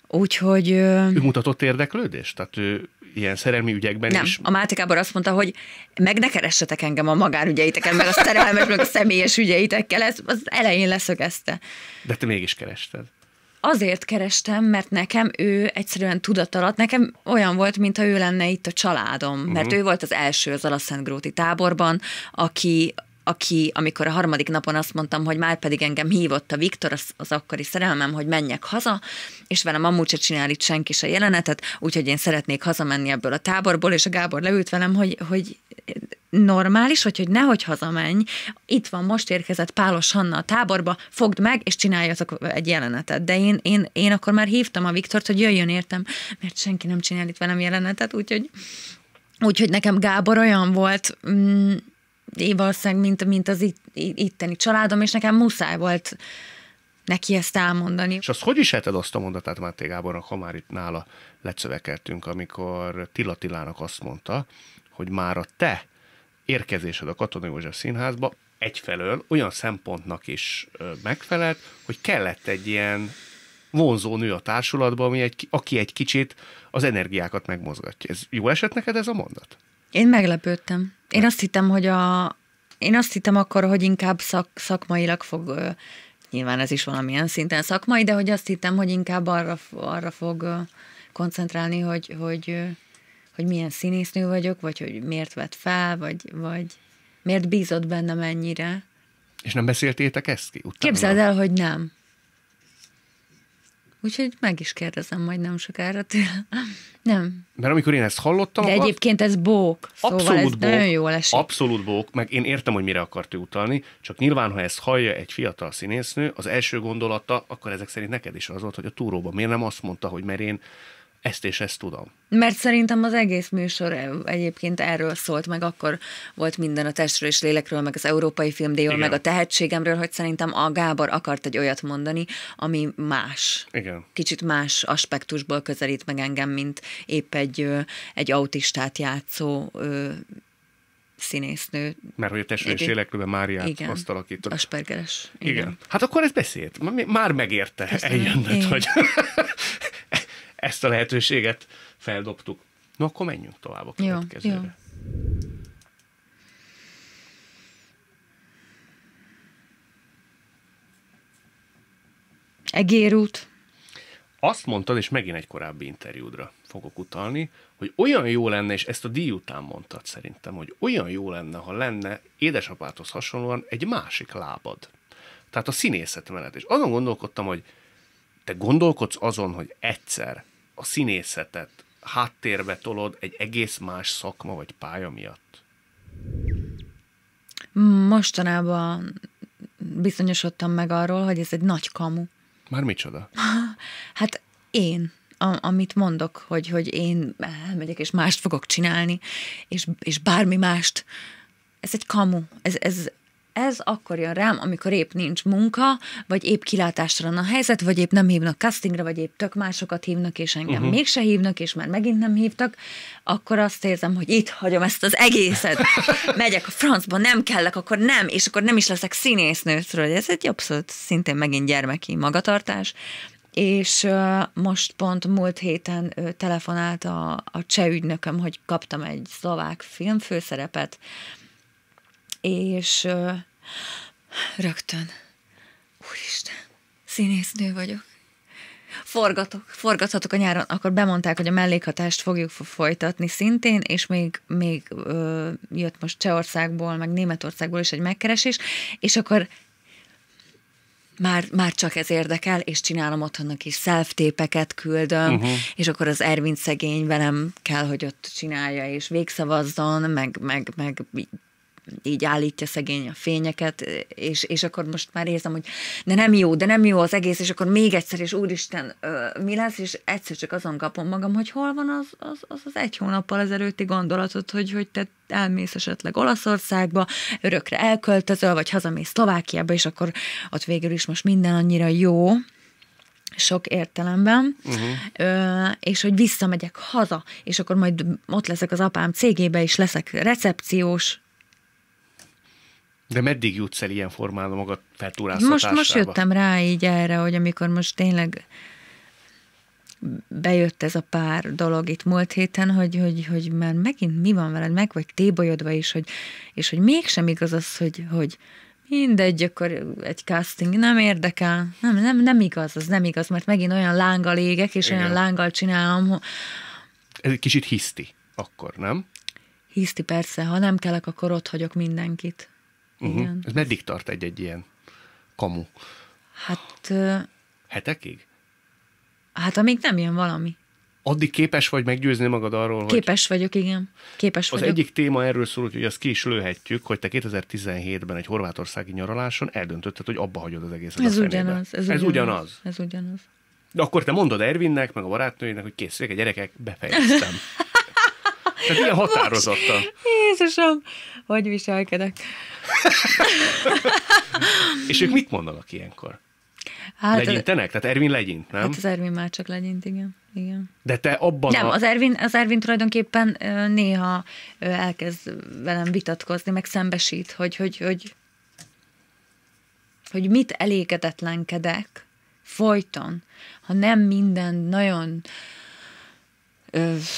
úgyhogy... Ő mutatott érdeklődést? Tehát ő ilyen szerelmi ügyekben nem. is. A Máté Kábor azt mondta, hogy meg ne keressetek engem a magánügyeiteken, mert a szerelmes, meg a személyes ügyeitekkel, ez az elején leszögezte. De te mégis kerested azért kerestem, mert nekem ő egyszerűen tudatalat, nekem olyan volt, mintha ő lenne itt a családom, mert uh-huh. ő volt az első az Alaszentgróti táborban, aki aki, amikor a harmadik napon azt mondtam, hogy már pedig engem hívott a Viktor, az, az akkori szerelmem, hogy menjek haza, és velem amúgy se csinál itt senki se jelenetet, úgyhogy én szeretnék hazamenni ebből a táborból, és a Gábor leült velem, hogy, hogy normális, hogy, hogy nehogy hazamenj, itt van, most érkezett Pálos Hanna a táborba, fogd meg, és csináljatok egy jelenetet. De én, én, én akkor már hívtam a Viktort, hogy jöjjön értem, mert senki nem csinál itt velem jelenetet, úgyhogy, úgyhogy nekem Gábor olyan volt, mm, én valószínűleg, mint, mint az itt, itteni családom, és nekem muszáj volt neki ezt elmondani. És azt hogy is heted azt a mondatát Máté Gábornak, ha már itt nála lecövekeltünk, amikor Tilla Tilának azt mondta, hogy már a te érkezésed a Katona József Színházba egyfelől olyan szempontnak is megfelelt, hogy kellett egy ilyen vonzó nő a társulatban, ami egy, aki egy kicsit az energiákat megmozgatja. Ez jó esett neked ez a mondat? Én meglepődtem. Én azt hittem, hogy a, én azt hittem akkor, hogy inkább szak, szakmailag fog, nyilván ez is valamilyen szinten szakmai, de hogy azt hittem, hogy inkább arra, arra fog koncentrálni, hogy, hogy, hogy milyen színésznő vagyok, vagy hogy miért vett fel, vagy, vagy miért bízott bennem ennyire. És nem beszéltétek ezt ki utána? Képzeld el, hogy nem. Úgyhogy meg is kérdezem majd nem sokára tőle. Nem. Mert amikor én ezt hallottam... De egyébként ez bók. Szóval abszolút ez bók, nagyon jól esik. Abszolút bók, meg én értem, hogy mire akart ő utalni, csak nyilván, ha ezt hallja egy fiatal színésznő, az első gondolata, akkor ezek szerint neked is az volt, hogy a túróban miért nem azt mondta, hogy mert én ezt és ezt tudom. Mert szerintem az egész műsor e- egyébként erről szólt, meg akkor volt minden a testről és lélekről, meg az európai filmdíjról, meg a tehetségemről, hogy szerintem a Gábor akart egy olyat mondani, ami más. Igen. Kicsit más aspektusból közelít meg engem, mint épp egy, egy autistát játszó ö, színésznő. Mert hogy a testről és lélekről Máriát igen. azt alakított. Aspergeres. Igen. igen. Hát akkor ez beszélt. Már megérte Köszönöm. eljönnöd, hogy [LAUGHS] ezt a lehetőséget feldobtuk. No, akkor menjünk tovább a következőre. Jó, jó. Egérút. Azt mondtad, és megint egy korábbi interjúdra fogok utalni, hogy olyan jó lenne, és ezt a díj után mondtad szerintem, hogy olyan jó lenne, ha lenne édesapáthoz hasonlóan egy másik lábad. Tehát a színészet mellett. És azon gondolkodtam, hogy te gondolkodsz azon, hogy egyszer a színészetet háttérbe tolod egy egész más szakma vagy pálya miatt? Mostanában bizonyosodtam meg arról, hogy ez egy nagy kamu. Már micsoda? [LAUGHS] Hát én a, amit mondok, hogy, hogy én elmegyek és mást fogok csinálni, és, és bármi mást. Ez egy kamu. Ez, ez ez akkor jön rám, amikor épp nincs munka, vagy épp kilátásra a helyzet, vagy épp nem hívnak castingra, vagy épp tök másokat hívnak, és engem uh-huh. mégse hívnak, és már megint nem hívtak, akkor azt érzem, hogy itt hagyom ezt az egészet. [LAUGHS] Megyek a francba, nem kellek, akkor nem, és akkor nem is leszek színésznőtről. Ez egy abszolút szintén megint gyermeki magatartás és uh, most pont múlt héten uh, telefonált a, a cseh ügynököm, hogy kaptam egy szlovák filmfőszerepet, és ö, rögtön, úristen, színésznő vagyok. Forgatok, forgathatok a nyáron, akkor bemondták, hogy a mellékhatást fogjuk folytatni szintén, és még, még ö, jött most Csehországból, meg Németországból is egy megkeresés, és akkor már, már csak ez érdekel, és csinálom otthonnak is szelftépeket küldöm, uh-huh. és akkor az Ervin szegény velem kell, hogy ott csinálja, és végszavazzon, meg, meg, meg így állítja szegény a fényeket, és, és akkor most már érzem, hogy de nem jó, de nem jó az egész, és akkor még egyszer, és úristen, mi lesz, és egyszer csak azon kapom magam, hogy hol van az az, az, az egy hónappal ezelőtti gondolatot, hogy, hogy te elmész esetleg Olaszországba, örökre elköltözöl, vagy hazamész Szlovákiába, és akkor ott végül is most minden annyira jó, sok értelemben, uh-huh. Ö, és hogy visszamegyek haza, és akkor majd ott leszek az apám cégébe, és leszek recepciós, de meddig jutsz el ilyen formán a magad feltúrászatásába? Most, most jöttem rá így erre, hogy amikor most tényleg bejött ez a pár dolog itt múlt héten, hogy, hogy, hogy már megint mi van veled, meg vagy tébolyodva is, hogy, és hogy mégsem igaz az, hogy, hogy mindegy, akkor egy casting nem érdekel, nem, nem, nem igaz, az nem igaz, mert megint olyan lánggal égek, és Igen. olyan lánggal csinálom. Ez egy kicsit hiszti akkor, nem? Hiszti persze, ha nem kellek, akkor ott hagyok mindenkit. Uh-huh. Igen. Ez meddig tart egy-egy ilyen kamu? Hát... Hetekig? Hát amíg nem jön valami. Addig képes vagy meggyőzni magad arról, hogy Képes vagyok, igen. Képes vagyok. Az egyik téma erről szól, hogy ezt ki is lőhetjük, hogy te 2017-ben egy horvátországi nyaraláson eldöntötted, hogy abba hagyod az egészet ez a ugyanaz, ez, ez ugyanaz. ugyanaz. Ez ugyanaz. De akkor te mondod Ervinnek, meg a barátnőjének, hogy kész, a gyerekek, befejeztem. [LAUGHS] Tehát ilyen határozottan. Jézusom, hogy viselkedek. [LAUGHS] És ők mit mondanak ilyenkor? Hát, Legyintenek? Tehát Ervin legyint, nem? Hát az Ervin már csak legyint, igen. igen. De te abban Nem, a... az, Ervin, az Ervin tulajdonképpen néha elkezd velem vitatkozni, meg szembesít, hogy, hogy, hogy, hogy mit elégedetlenkedek folyton, ha nem minden nagyon Öff,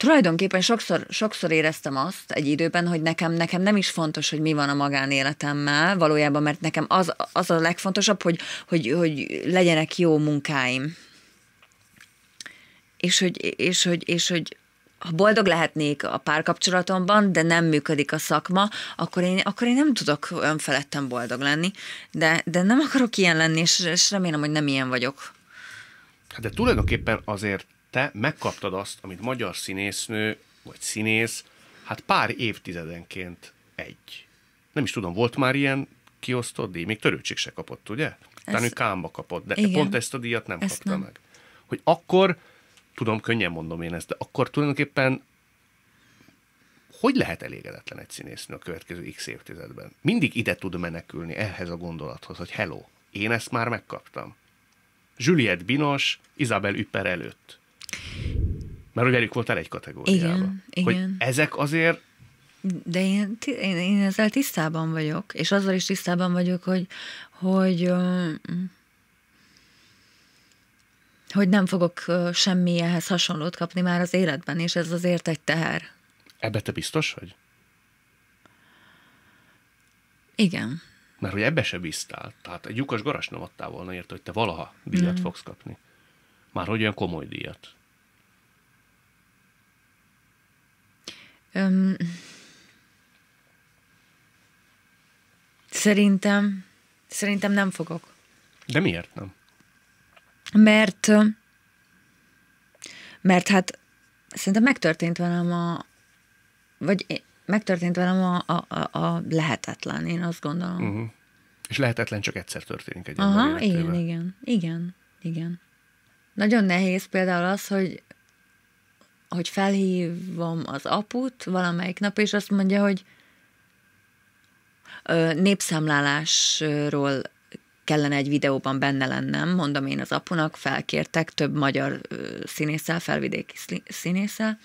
tulajdonképpen sokszor, sokszor éreztem azt egy időben, hogy nekem, nekem nem is fontos, hogy mi van a magánéletemmel valójában, mert nekem az, az a legfontosabb, hogy, hogy, hogy legyenek jó munkáim. És hogy, és hogy, és hogy ha boldog lehetnék a párkapcsolatomban, de nem működik a szakma, akkor én, akkor én nem tudok önfelettem boldog lenni, de, de nem akarok ilyen lenni, és, és remélem, hogy nem ilyen vagyok. Hát de tulajdonképpen azért te megkaptad azt, amit magyar színésznő, vagy színész, hát pár évtizedenként egy. Nem is tudom, volt már ilyen kiosztott díj? Még törőcsik se kapott, ugye? Talán ő Kámba kapott, de igen. pont ezt a díjat nem ezt kapta nem. meg. Hogy akkor, tudom, könnyen mondom én ezt, de akkor tulajdonképpen hogy lehet elégedetlen egy színésznő a következő x évtizedben? Mindig ide tud menekülni ehhez a gondolathoz, hogy hello, én ezt már megkaptam. Juliette Binos, Isabel Üpper előtt. Mert ugye elég voltál egy kategóriában. Igen, hogy igen. ezek azért... De én, én, én ezzel tisztában vagyok, és azzal is tisztában vagyok, hogy, hogy hogy nem fogok semmi ehhez hasonlót kapni már az életben, és ez azért egy teher. Ebbe te biztos vagy? Igen. Mert hogy ebbe se bíztál. Tehát egy lyukas garas nem adtál volna érte, hogy te valaha díjat mm. fogsz kapni. Már hogy olyan komoly díjat. Öm, szerintem, szerintem nem fogok. De miért nem? Mert, mert hát szerintem megtörtént velem a, vagy megtörtént velem a, a, a, a lehetetlen, én azt gondolom. Uh-huh. És lehetetlen csak egyszer történik egy Aha, igen, igen, igen, igen. Nagyon nehéz például az, hogy hogy felhívom az aput valamelyik nap, és azt mondja, hogy népszámlálásról kellene egy videóban benne lennem, mondom én az apunak, felkértek több magyar színésszel, felvidéki színésszel,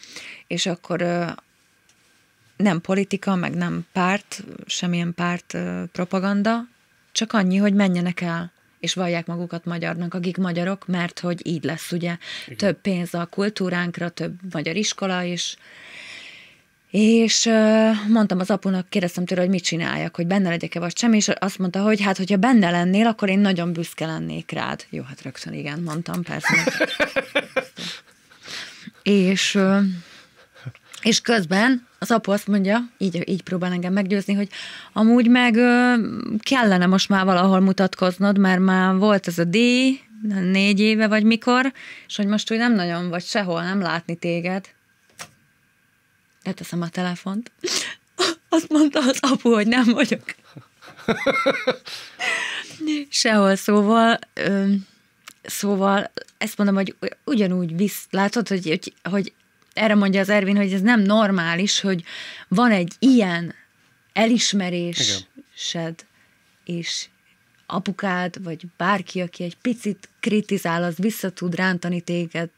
és akkor nem politika, meg nem párt, semmilyen párt propaganda, csak annyi, hogy menjenek el és vallják magukat magyarnak, akik magyarok, mert hogy így lesz ugye Igen. több pénz a kultúránkra, több magyar iskola is, és mondtam az apunak, kérdeztem tőle, hogy mit csináljak, hogy benne legyek-e vagy sem, és azt mondta, hogy hát, hogyha benne lennél, akkor én nagyon büszke lennék rád. Jó, hát rögtön igen, mondtam, persze. [LAUGHS] és, és közben az apu azt mondja, így, így próbál engem meggyőzni, hogy amúgy meg kellene most már valahol mutatkoznod, mert már volt ez a díj, négy éve vagy mikor, és hogy most úgy nem nagyon vagy sehol, nem látni téged. Leteszem a telefont. [LAUGHS] Azt mondta az apu, hogy nem vagyok. [LAUGHS] Sehol, szóval, szóval ezt mondom, hogy ugyanúgy visz, látod, hogy, hogy, hogy erre mondja az Ervin, hogy ez nem normális, hogy van egy ilyen elismerésed, és apukád, vagy bárki, aki egy picit kritizál, az vissza tud rántani téged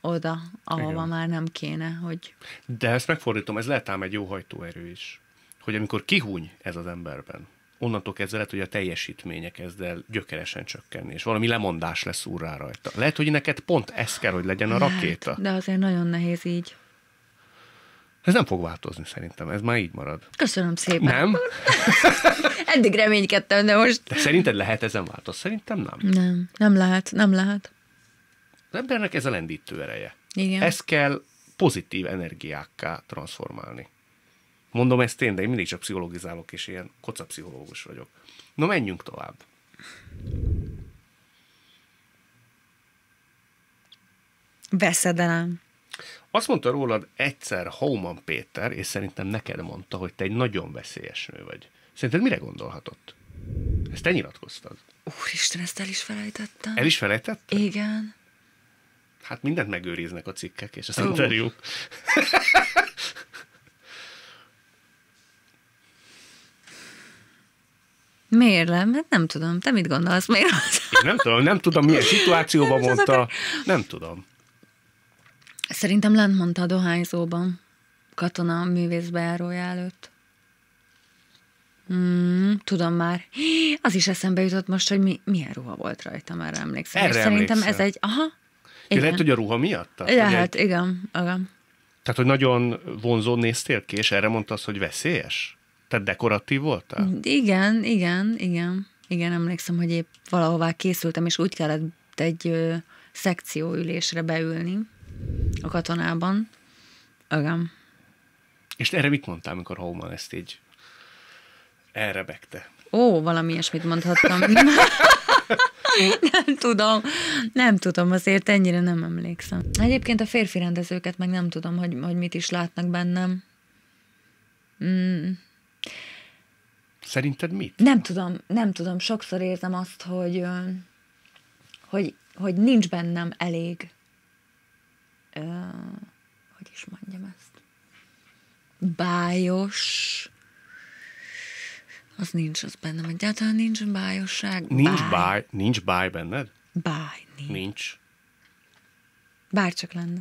oda, ahova Igen. már nem kéne, hogy... De ezt megfordítom, ez lehet ám egy jó hajtóerő is. Hogy amikor kihúny ez az emberben, onnantól kezdve lehet, hogy a teljesítménye kezd el gyökeresen csökkenni, és valami lemondás lesz úrrá rajta. Lehet, hogy neked pont ez kell, hogy legyen a lehet, rakéta. De azért nagyon nehéz így. Ez nem fog változni szerintem, ez már így marad. Köszönöm szépen. Nem? [LAUGHS] Eddig reménykedtem, de most... De szerinted lehet ezen változni? Szerintem nem. Nem, nem lehet, nem lehet. Az embernek ez a lendítő ereje. Igen. Ezt kell pozitív energiákká transformálni. Mondom ezt én, de én mindig csak pszichologizálok, és ilyen kocapszichológus vagyok. Na, menjünk tovább. Veszedelem. Azt mondta rólad egyszer Hauman Péter, és szerintem neked mondta, hogy te egy nagyon veszélyes nő vagy. Szerinted mire gondolhatott? Ezt te nyilatkoztad. Úristen, ezt el is felejtettem. El is felejtettem? Igen. Hát mindent megőriznek a cikkek és az interjúk. Miért nem? Hát nem tudom. Te mit gondolsz? Miért? Én nem tudom, nem tudom, milyen [LAUGHS] szituációban mondta. Akar... Nem tudom. Szerintem lent mondta a dohányzóban, katona művészbejárója előtt. Mm, tudom már. Az is eszembe jutott most, hogy mi, milyen ruha volt rajta, már emlékszem. Erre szerintem emlékszem. ez egy, aha. Igen. Lehet, hogy a ruha miatt? Tehát, ja, hát egy... igen, igen. Tehát, hogy nagyon vonzó néztél ki, és erre mondta azt, hogy veszélyes? Te dekoratív voltál? Igen, igen, igen. Igen, emlékszem, hogy épp valahová készültem, és úgy kellett egy ö, szekcióülésre beülni a katonában. Igen. És erre mit mondtál, amikor Holman ezt így elrebegte? Ó, valami ilyesmit mondhattam. [LAUGHS] nem tudom, nem tudom, azért ennyire nem emlékszem. Egyébként a férfi rendezőket meg nem tudom, hogy, hogy mit is látnak bennem. Mm, Szerinted mit? Nem tudom, nem tudom. Sokszor érzem azt, hogy, hogy, hogy nincs bennem elég. Ö, hogy is mondjam ezt? Bájos. Az nincs az bennem. Egyáltalán nincs bájosság. Nincs báj, báj nincs báj benned? Báj nincs. Nincs. Bárcsak lenne.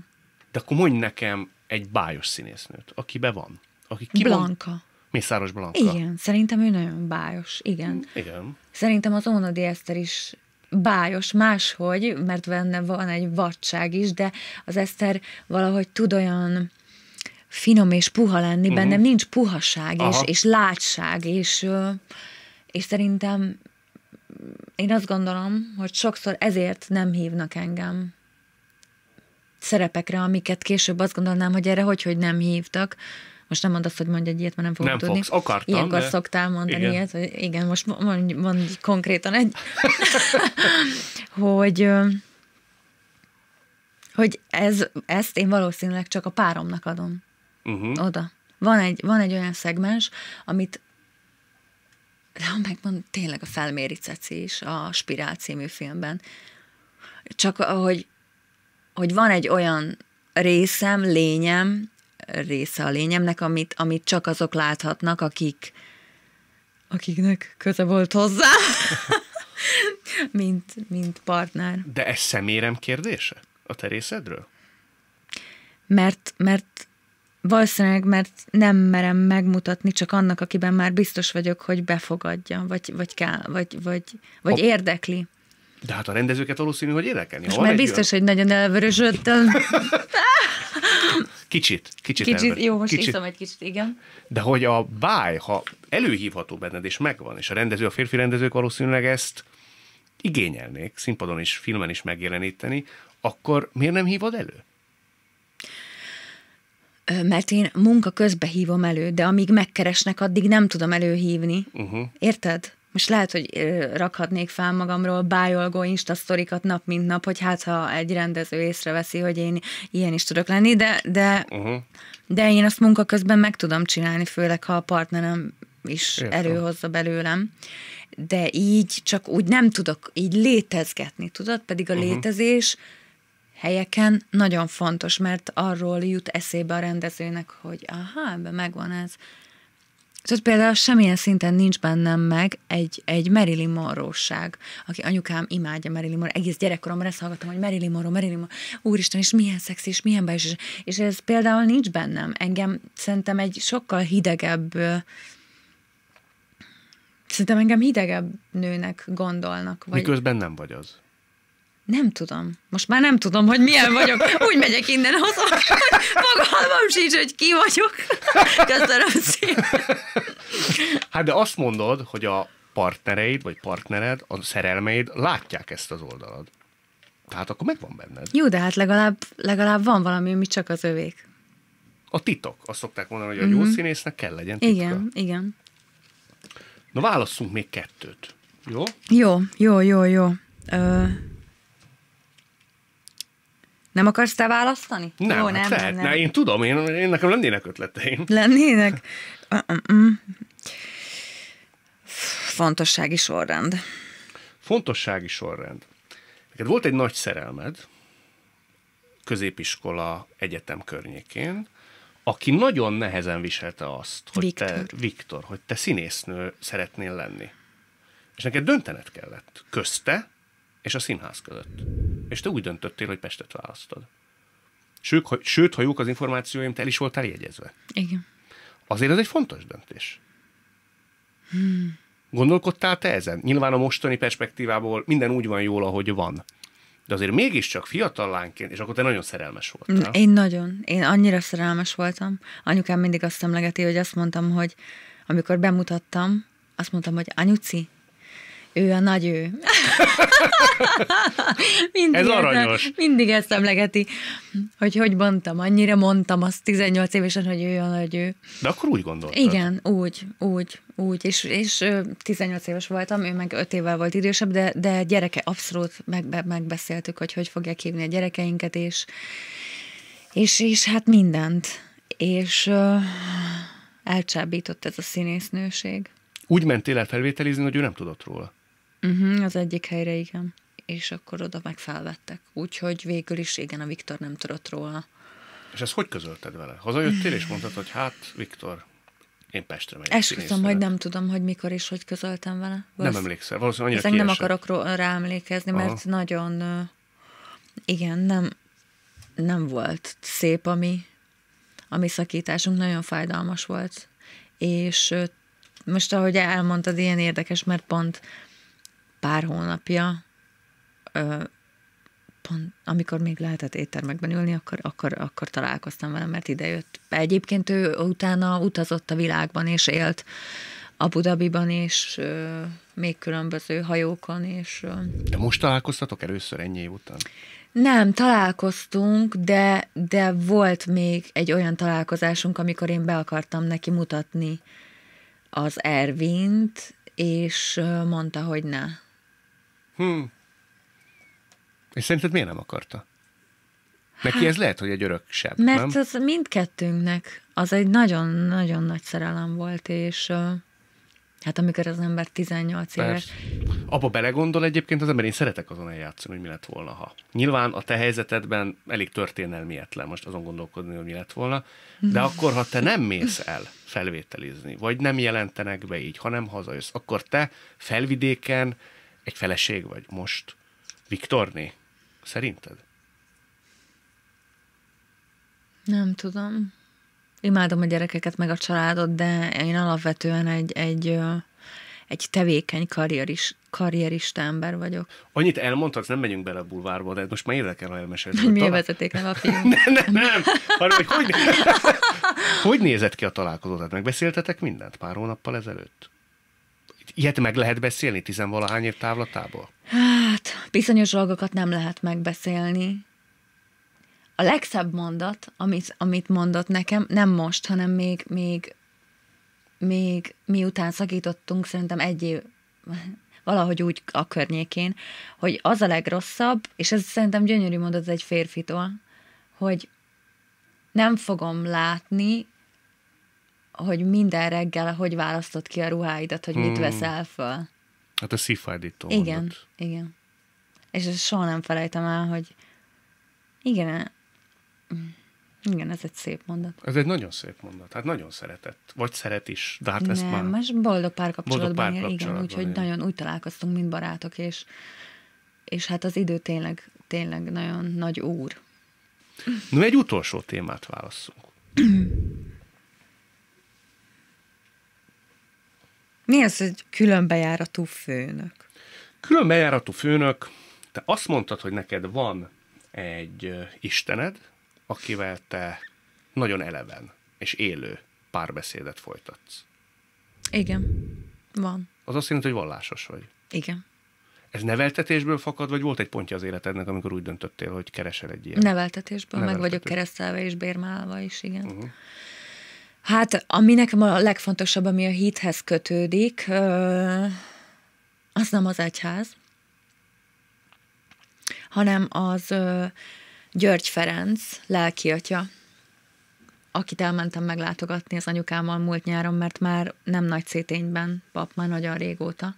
De akkor mondj nekem egy bájos színésznőt, aki be van. Aki ki Blanka. Van? Mészáros Blanka. Igen, szerintem ő nagyon bájos, igen. Igen. Szerintem az Onodi Eszter is bájos máshogy, mert benne van egy vadság is, de az Eszter valahogy tud olyan finom és puha lenni, uh-huh. bennem mhm. nincs puhaság és, és látság, és, és szerintem én azt gondolom, hogy sokszor ezért nem hívnak engem szerepekre, amiket később azt gondolnám, hogy erre hogy, hogy nem hívtak, most nem mondasz, hogy mondj egy ilyet, mert nem fogok nem tudni. Fogsz. Akartam, Ilyenkor de... szoktál mondani igen. ilyet, hogy igen, most mondj, mondj konkrétan egy, [LAUGHS] hogy hogy ez, ezt én valószínűleg csak a páromnak adom. Uh-huh. Oda. Van egy, van egy olyan szegmens, amit ha megmond, tényleg a Felméri Ceci is a Spirál című filmben. Csak hogy, hogy van egy olyan részem, lényem, része a lényemnek, amit, amit csak azok láthatnak, akik, akiknek köze volt hozzá, [LAUGHS] mint, mint partner. De ez személyem kérdése a te részedről? Mert, mert valószínűleg, mert nem merem megmutatni csak annak, akiben már biztos vagyok, hogy befogadja, vagy, vagy kell, vagy, vagy, vagy a... érdekli. De hát a rendezőket valószínű, hogy érdekelni. Most már biztos, olyan... hogy nagyon elvörösödtem. [LAUGHS] [LAUGHS] Kicsit, kicsit. Kicsit, ember, jó, most kicsit. iszom egy kicsit, igen. De hogy a báj, ha előhívható benned, és megvan, és a rendező, a férfi rendezők valószínűleg ezt igényelnék, színpadon is, filmen is megjeleníteni, akkor miért nem hívod elő? Mert én munka közbe hívom elő, de amíg megkeresnek, addig nem tudom előhívni. Uh-huh. Érted? most lehet, hogy rakhatnék fel magamról bájolgó instasztorikat nap mint nap, hogy hát ha egy rendező észreveszi, hogy én ilyen is tudok lenni, de, de, uh-huh. de én azt munka közben meg tudom csinálni, főleg ha a partnerem is Értem. erőhozza belőlem. De így csak úgy nem tudok így létezgetni, tudod? Pedig a uh-huh. létezés helyeken nagyon fontos, mert arról jut eszébe a rendezőnek, hogy aha, ebben megvan ez. Tehát például semmilyen szinten nincs bennem meg egy, egy Marilyn Monroe-ság, aki anyukám imádja Marilyn Monroe. Egész gyerekkoromban ezt hallgattam, hogy Marilyn Monroe, Marilyn Monroe, úristen, és milyen szexi, és milyen bajos. És, és ez például nincs bennem. Engem szerintem egy sokkal hidegebb Szerintem engem hidegebb nőnek gondolnak. Vagy... Miközben nem vagy az. Nem tudom. Most már nem tudom, hogy milyen vagyok. Úgy megyek innen haza, hogy fogalmam sincs, hogy ki vagyok. Köszönöm szépen. Hát de azt mondod, hogy a partnereid, vagy partnered, a szerelmeid látják ezt az oldalad. Tehát akkor megvan benned. Jó, de hát legalább, legalább van valami, ami csak az övék. A titok. Azt szokták mondani, hogy a mm-hmm. jó színésznek kell legyen titka. Igen, igen. Na válasszunk még kettőt. Jó? Jó, jó, jó, jó. Ö... Nem akarsz te választani? Nem, Jó, hát nem, lehet, nem, nem. én tudom, én, én nekem lennének ötleteim. Lennének? Uh, uh, uh. Fontossági sorrend. Fontossági sorrend. Neked volt egy nagy szerelmed, középiskola, egyetem környékén, aki nagyon nehezen viselte azt, hogy Viktor. te, Viktor, hogy te színésznő szeretnél lenni. És neked döntened kellett közte és a színház között és te úgy döntöttél, hogy Pestet választod. Sőt, ha, sőt, ha jók az információim, te el is voltál jegyezve. Igen. Azért ez egy fontos döntés. Hmm. Gondolkodtál te ezen? Nyilván a mostani perspektívából minden úgy van jól, ahogy van. De azért mégiscsak fiatal lányként, és akkor te nagyon szerelmes voltál. Én nagyon. Én annyira szerelmes voltam. Anyukám mindig azt emlegeti, hogy azt mondtam, hogy amikor bemutattam, azt mondtam, hogy anyuci, ő a nagy ő. [LAUGHS] mindig Ez aranyos. Ezt, mindig ezt emlegeti, hogy hogy mondtam, annyira mondtam azt 18 évesen, hogy ő a nagy ő. De akkor úgy gondoltad. Igen, úgy, úgy, úgy. És, és 18 éves voltam, ő meg 5 évvel volt idősebb, de, de gyereke, abszolút meg, megbeszéltük, hogy hogy fogják hívni a gyerekeinket, és, és, és hát mindent. És elcsábított ez a színésznőség. Úgy mentél el felvételizni, hogy ő nem tudott róla? Uh-huh, az egyik helyre, igen. És akkor oda meg felvettek. Úgyhogy végül is, igen, a Viktor nem tudott róla. És ezt hogy közölted vele? Hazajöttél és mondtad, hogy hát, Viktor, én Pestre megyek. Esküszöm, hogy nem tudom, hogy mikor és hogy közöltem vele. Valsz... Nem emlékszel, valószínűleg annyira Nem akarok rá emlékezni, mert Aha. nagyon, igen, nem, nem volt szép, ami, ami szakításunk, nagyon fájdalmas volt. És most, ahogy elmondtad, ilyen érdekes, mert pont pár hónapja, ö, pont amikor még lehetett éttermekben ülni, akkor, akkor, akkor találkoztam vele, mert idejött. Egyébként ő utána utazott a világban, és élt Abu Dhabiban, és ö, még különböző hajókon, és... Ö, de most találkoztatok először ennyi év után? Nem, találkoztunk, de, de volt még egy olyan találkozásunk, amikor én be akartam neki mutatni az Ervint, és mondta, hogy ne Hm. És szerinted miért nem akarta? Neki hát, ez lehet, hogy egy öröksebb, Mert nem? az mindkettőnknek az egy nagyon-nagyon nagy szerelem volt, és hát amikor az ember 18 Persze. éves... Abba belegondol egyébként az ember, én szeretek azon eljátszani, hogy mi lett volna, ha. Nyilván a te helyzetedben elég történelmietlen most azon gondolkodni, hogy mi lett volna, de hmm. akkor, ha te nem mész el felvételizni, vagy nem jelentenek be így, hanem hazajössz, akkor te felvidéken egy feleség vagy most Viktorné? Szerinted? Nem tudom. Imádom a gyerekeket, meg a családot, de én alapvetően egy, egy, egy tevékeny karrieris, karrierista ember vagyok. Annyit elmondhatsz, nem megyünk bele a bulvárba, de most már érdekel, ha elmesélsz. Mi miért vezeték nem a [LAUGHS] film? nem, nem, nem. Hanem, hogy, hogy, hogy nézett ki a találkozó? Tehát megbeszéltetek mindent pár hónappal ezelőtt? ilyet meg lehet beszélni tizenvalahány év távlatából? Hát, bizonyos dolgokat nem lehet megbeszélni. A legszebb mondat, amit, amit mondott nekem, nem most, hanem még, még, még miután szakítottunk, szerintem egy év, valahogy úgy a környékén, hogy az a legrosszabb, és ez szerintem gyönyörű mondat egy férfitól, hogy nem fogom látni hogy minden reggel hogy választod ki a ruháidat, hogy mit hmm. veszel föl. Hát a szívfájdító Igen, mondod. igen. És ezt soha nem felejtem el, hogy igen, e- igen, ez egy szép mondat. Ez egy nagyon szép mondat. Hát nagyon szeretett. Vagy szeret is, de hát nem, ezt már... Más boldog párkapcsolatban, pár igen, úgyhogy nagyon úgy találkoztunk, mint barátok, és, és hát az idő tényleg, tényleg nagyon nagy úr. Na, egy utolsó témát válasszunk. [CLEARS THROAT] Mi az egy különbejáratú főnök? Különbejáratú főnök, te azt mondtad, hogy neked van egy istened, akivel te nagyon eleven és élő párbeszédet folytatsz. Igen, van. Az azt jelenti, hogy vallásos vagy. Igen. Ez neveltetésből fakad, vagy volt egy pontja az életednek, amikor úgy döntöttél, hogy keresel egy ilyen? Neveltetésből, neveltetésből. meg vagyok keresztelve és bérmálva is, igen. Uh-huh. Hát, ami nekem a legfontosabb, ami a hithez kötődik, az nem az egyház, hanem az György Ferenc, atya, akit elmentem meglátogatni az anyukámmal múlt nyáron, mert már nem nagy szétényben, pap már nagyon régóta.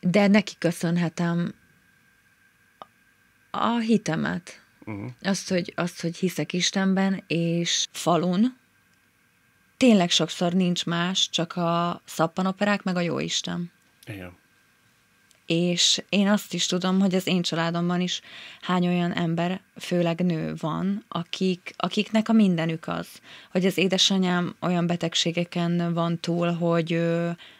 De neki köszönhetem a hitemet. Uh-huh. Azt, hogy, azt, hogy hiszek Istenben, és falun, tényleg sokszor nincs más, csak a szappanoperák, meg a jó isten. Igen. És én azt is tudom, hogy az én családomban is hány olyan ember, főleg nő van, akik, akiknek a mindenük az, hogy az édesanyám olyan betegségeken van túl, hogy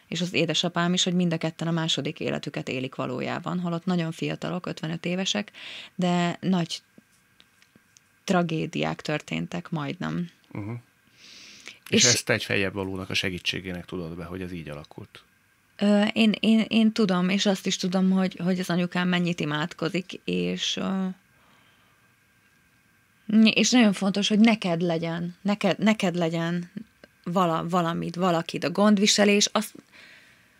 és az édesapám is, hogy mind a ketten a második életüket élik valójában, holott nagyon fiatalok, 55 évesek, de nagy tragédiák történtek majdnem. Uh-huh. És, és ezt egy fejjebb valónak a segítségének tudod be, hogy ez így alakult. Ö, én, én, én tudom, és azt is tudom, hogy, hogy az anyukám mennyit imádkozik, és ö, és nagyon fontos, hogy neked legyen, neked, neked legyen vala, valamit, valakit. A gondviselés, Az,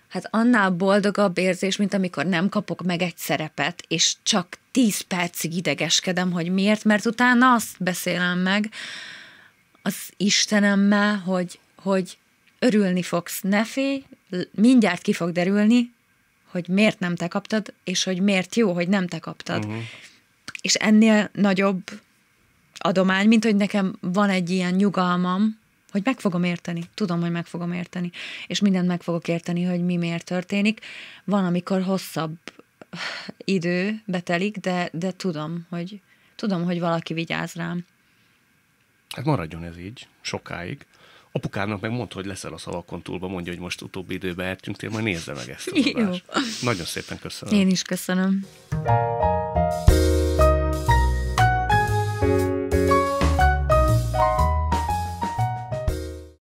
hát annál boldogabb érzés, mint amikor nem kapok meg egy szerepet, és csak tíz percig idegeskedem, hogy miért, mert utána azt beszélem meg, az Istenemmel, hogy, hogy örülni fogsz, ne félj, mindjárt ki fog derülni, hogy miért nem te kaptad, és hogy miért jó, hogy nem te kaptad. Uh-huh. És ennél nagyobb adomány, mint hogy nekem van egy ilyen nyugalmam, hogy meg fogom érteni, tudom, hogy meg fogom érteni, és mindent meg fogok érteni, hogy mi miért történik. Van, amikor hosszabb idő betelik, de, de tudom, hogy tudom, hogy valaki vigyáz rám. Hát maradjon ez így, sokáig. Apukámnak meg mondta, hogy leszel a szavakon túlba, mondja, hogy most utóbbi időbe eltűntél, majd nézze meg ezt a Nagyon szépen köszönöm. Én is köszönöm.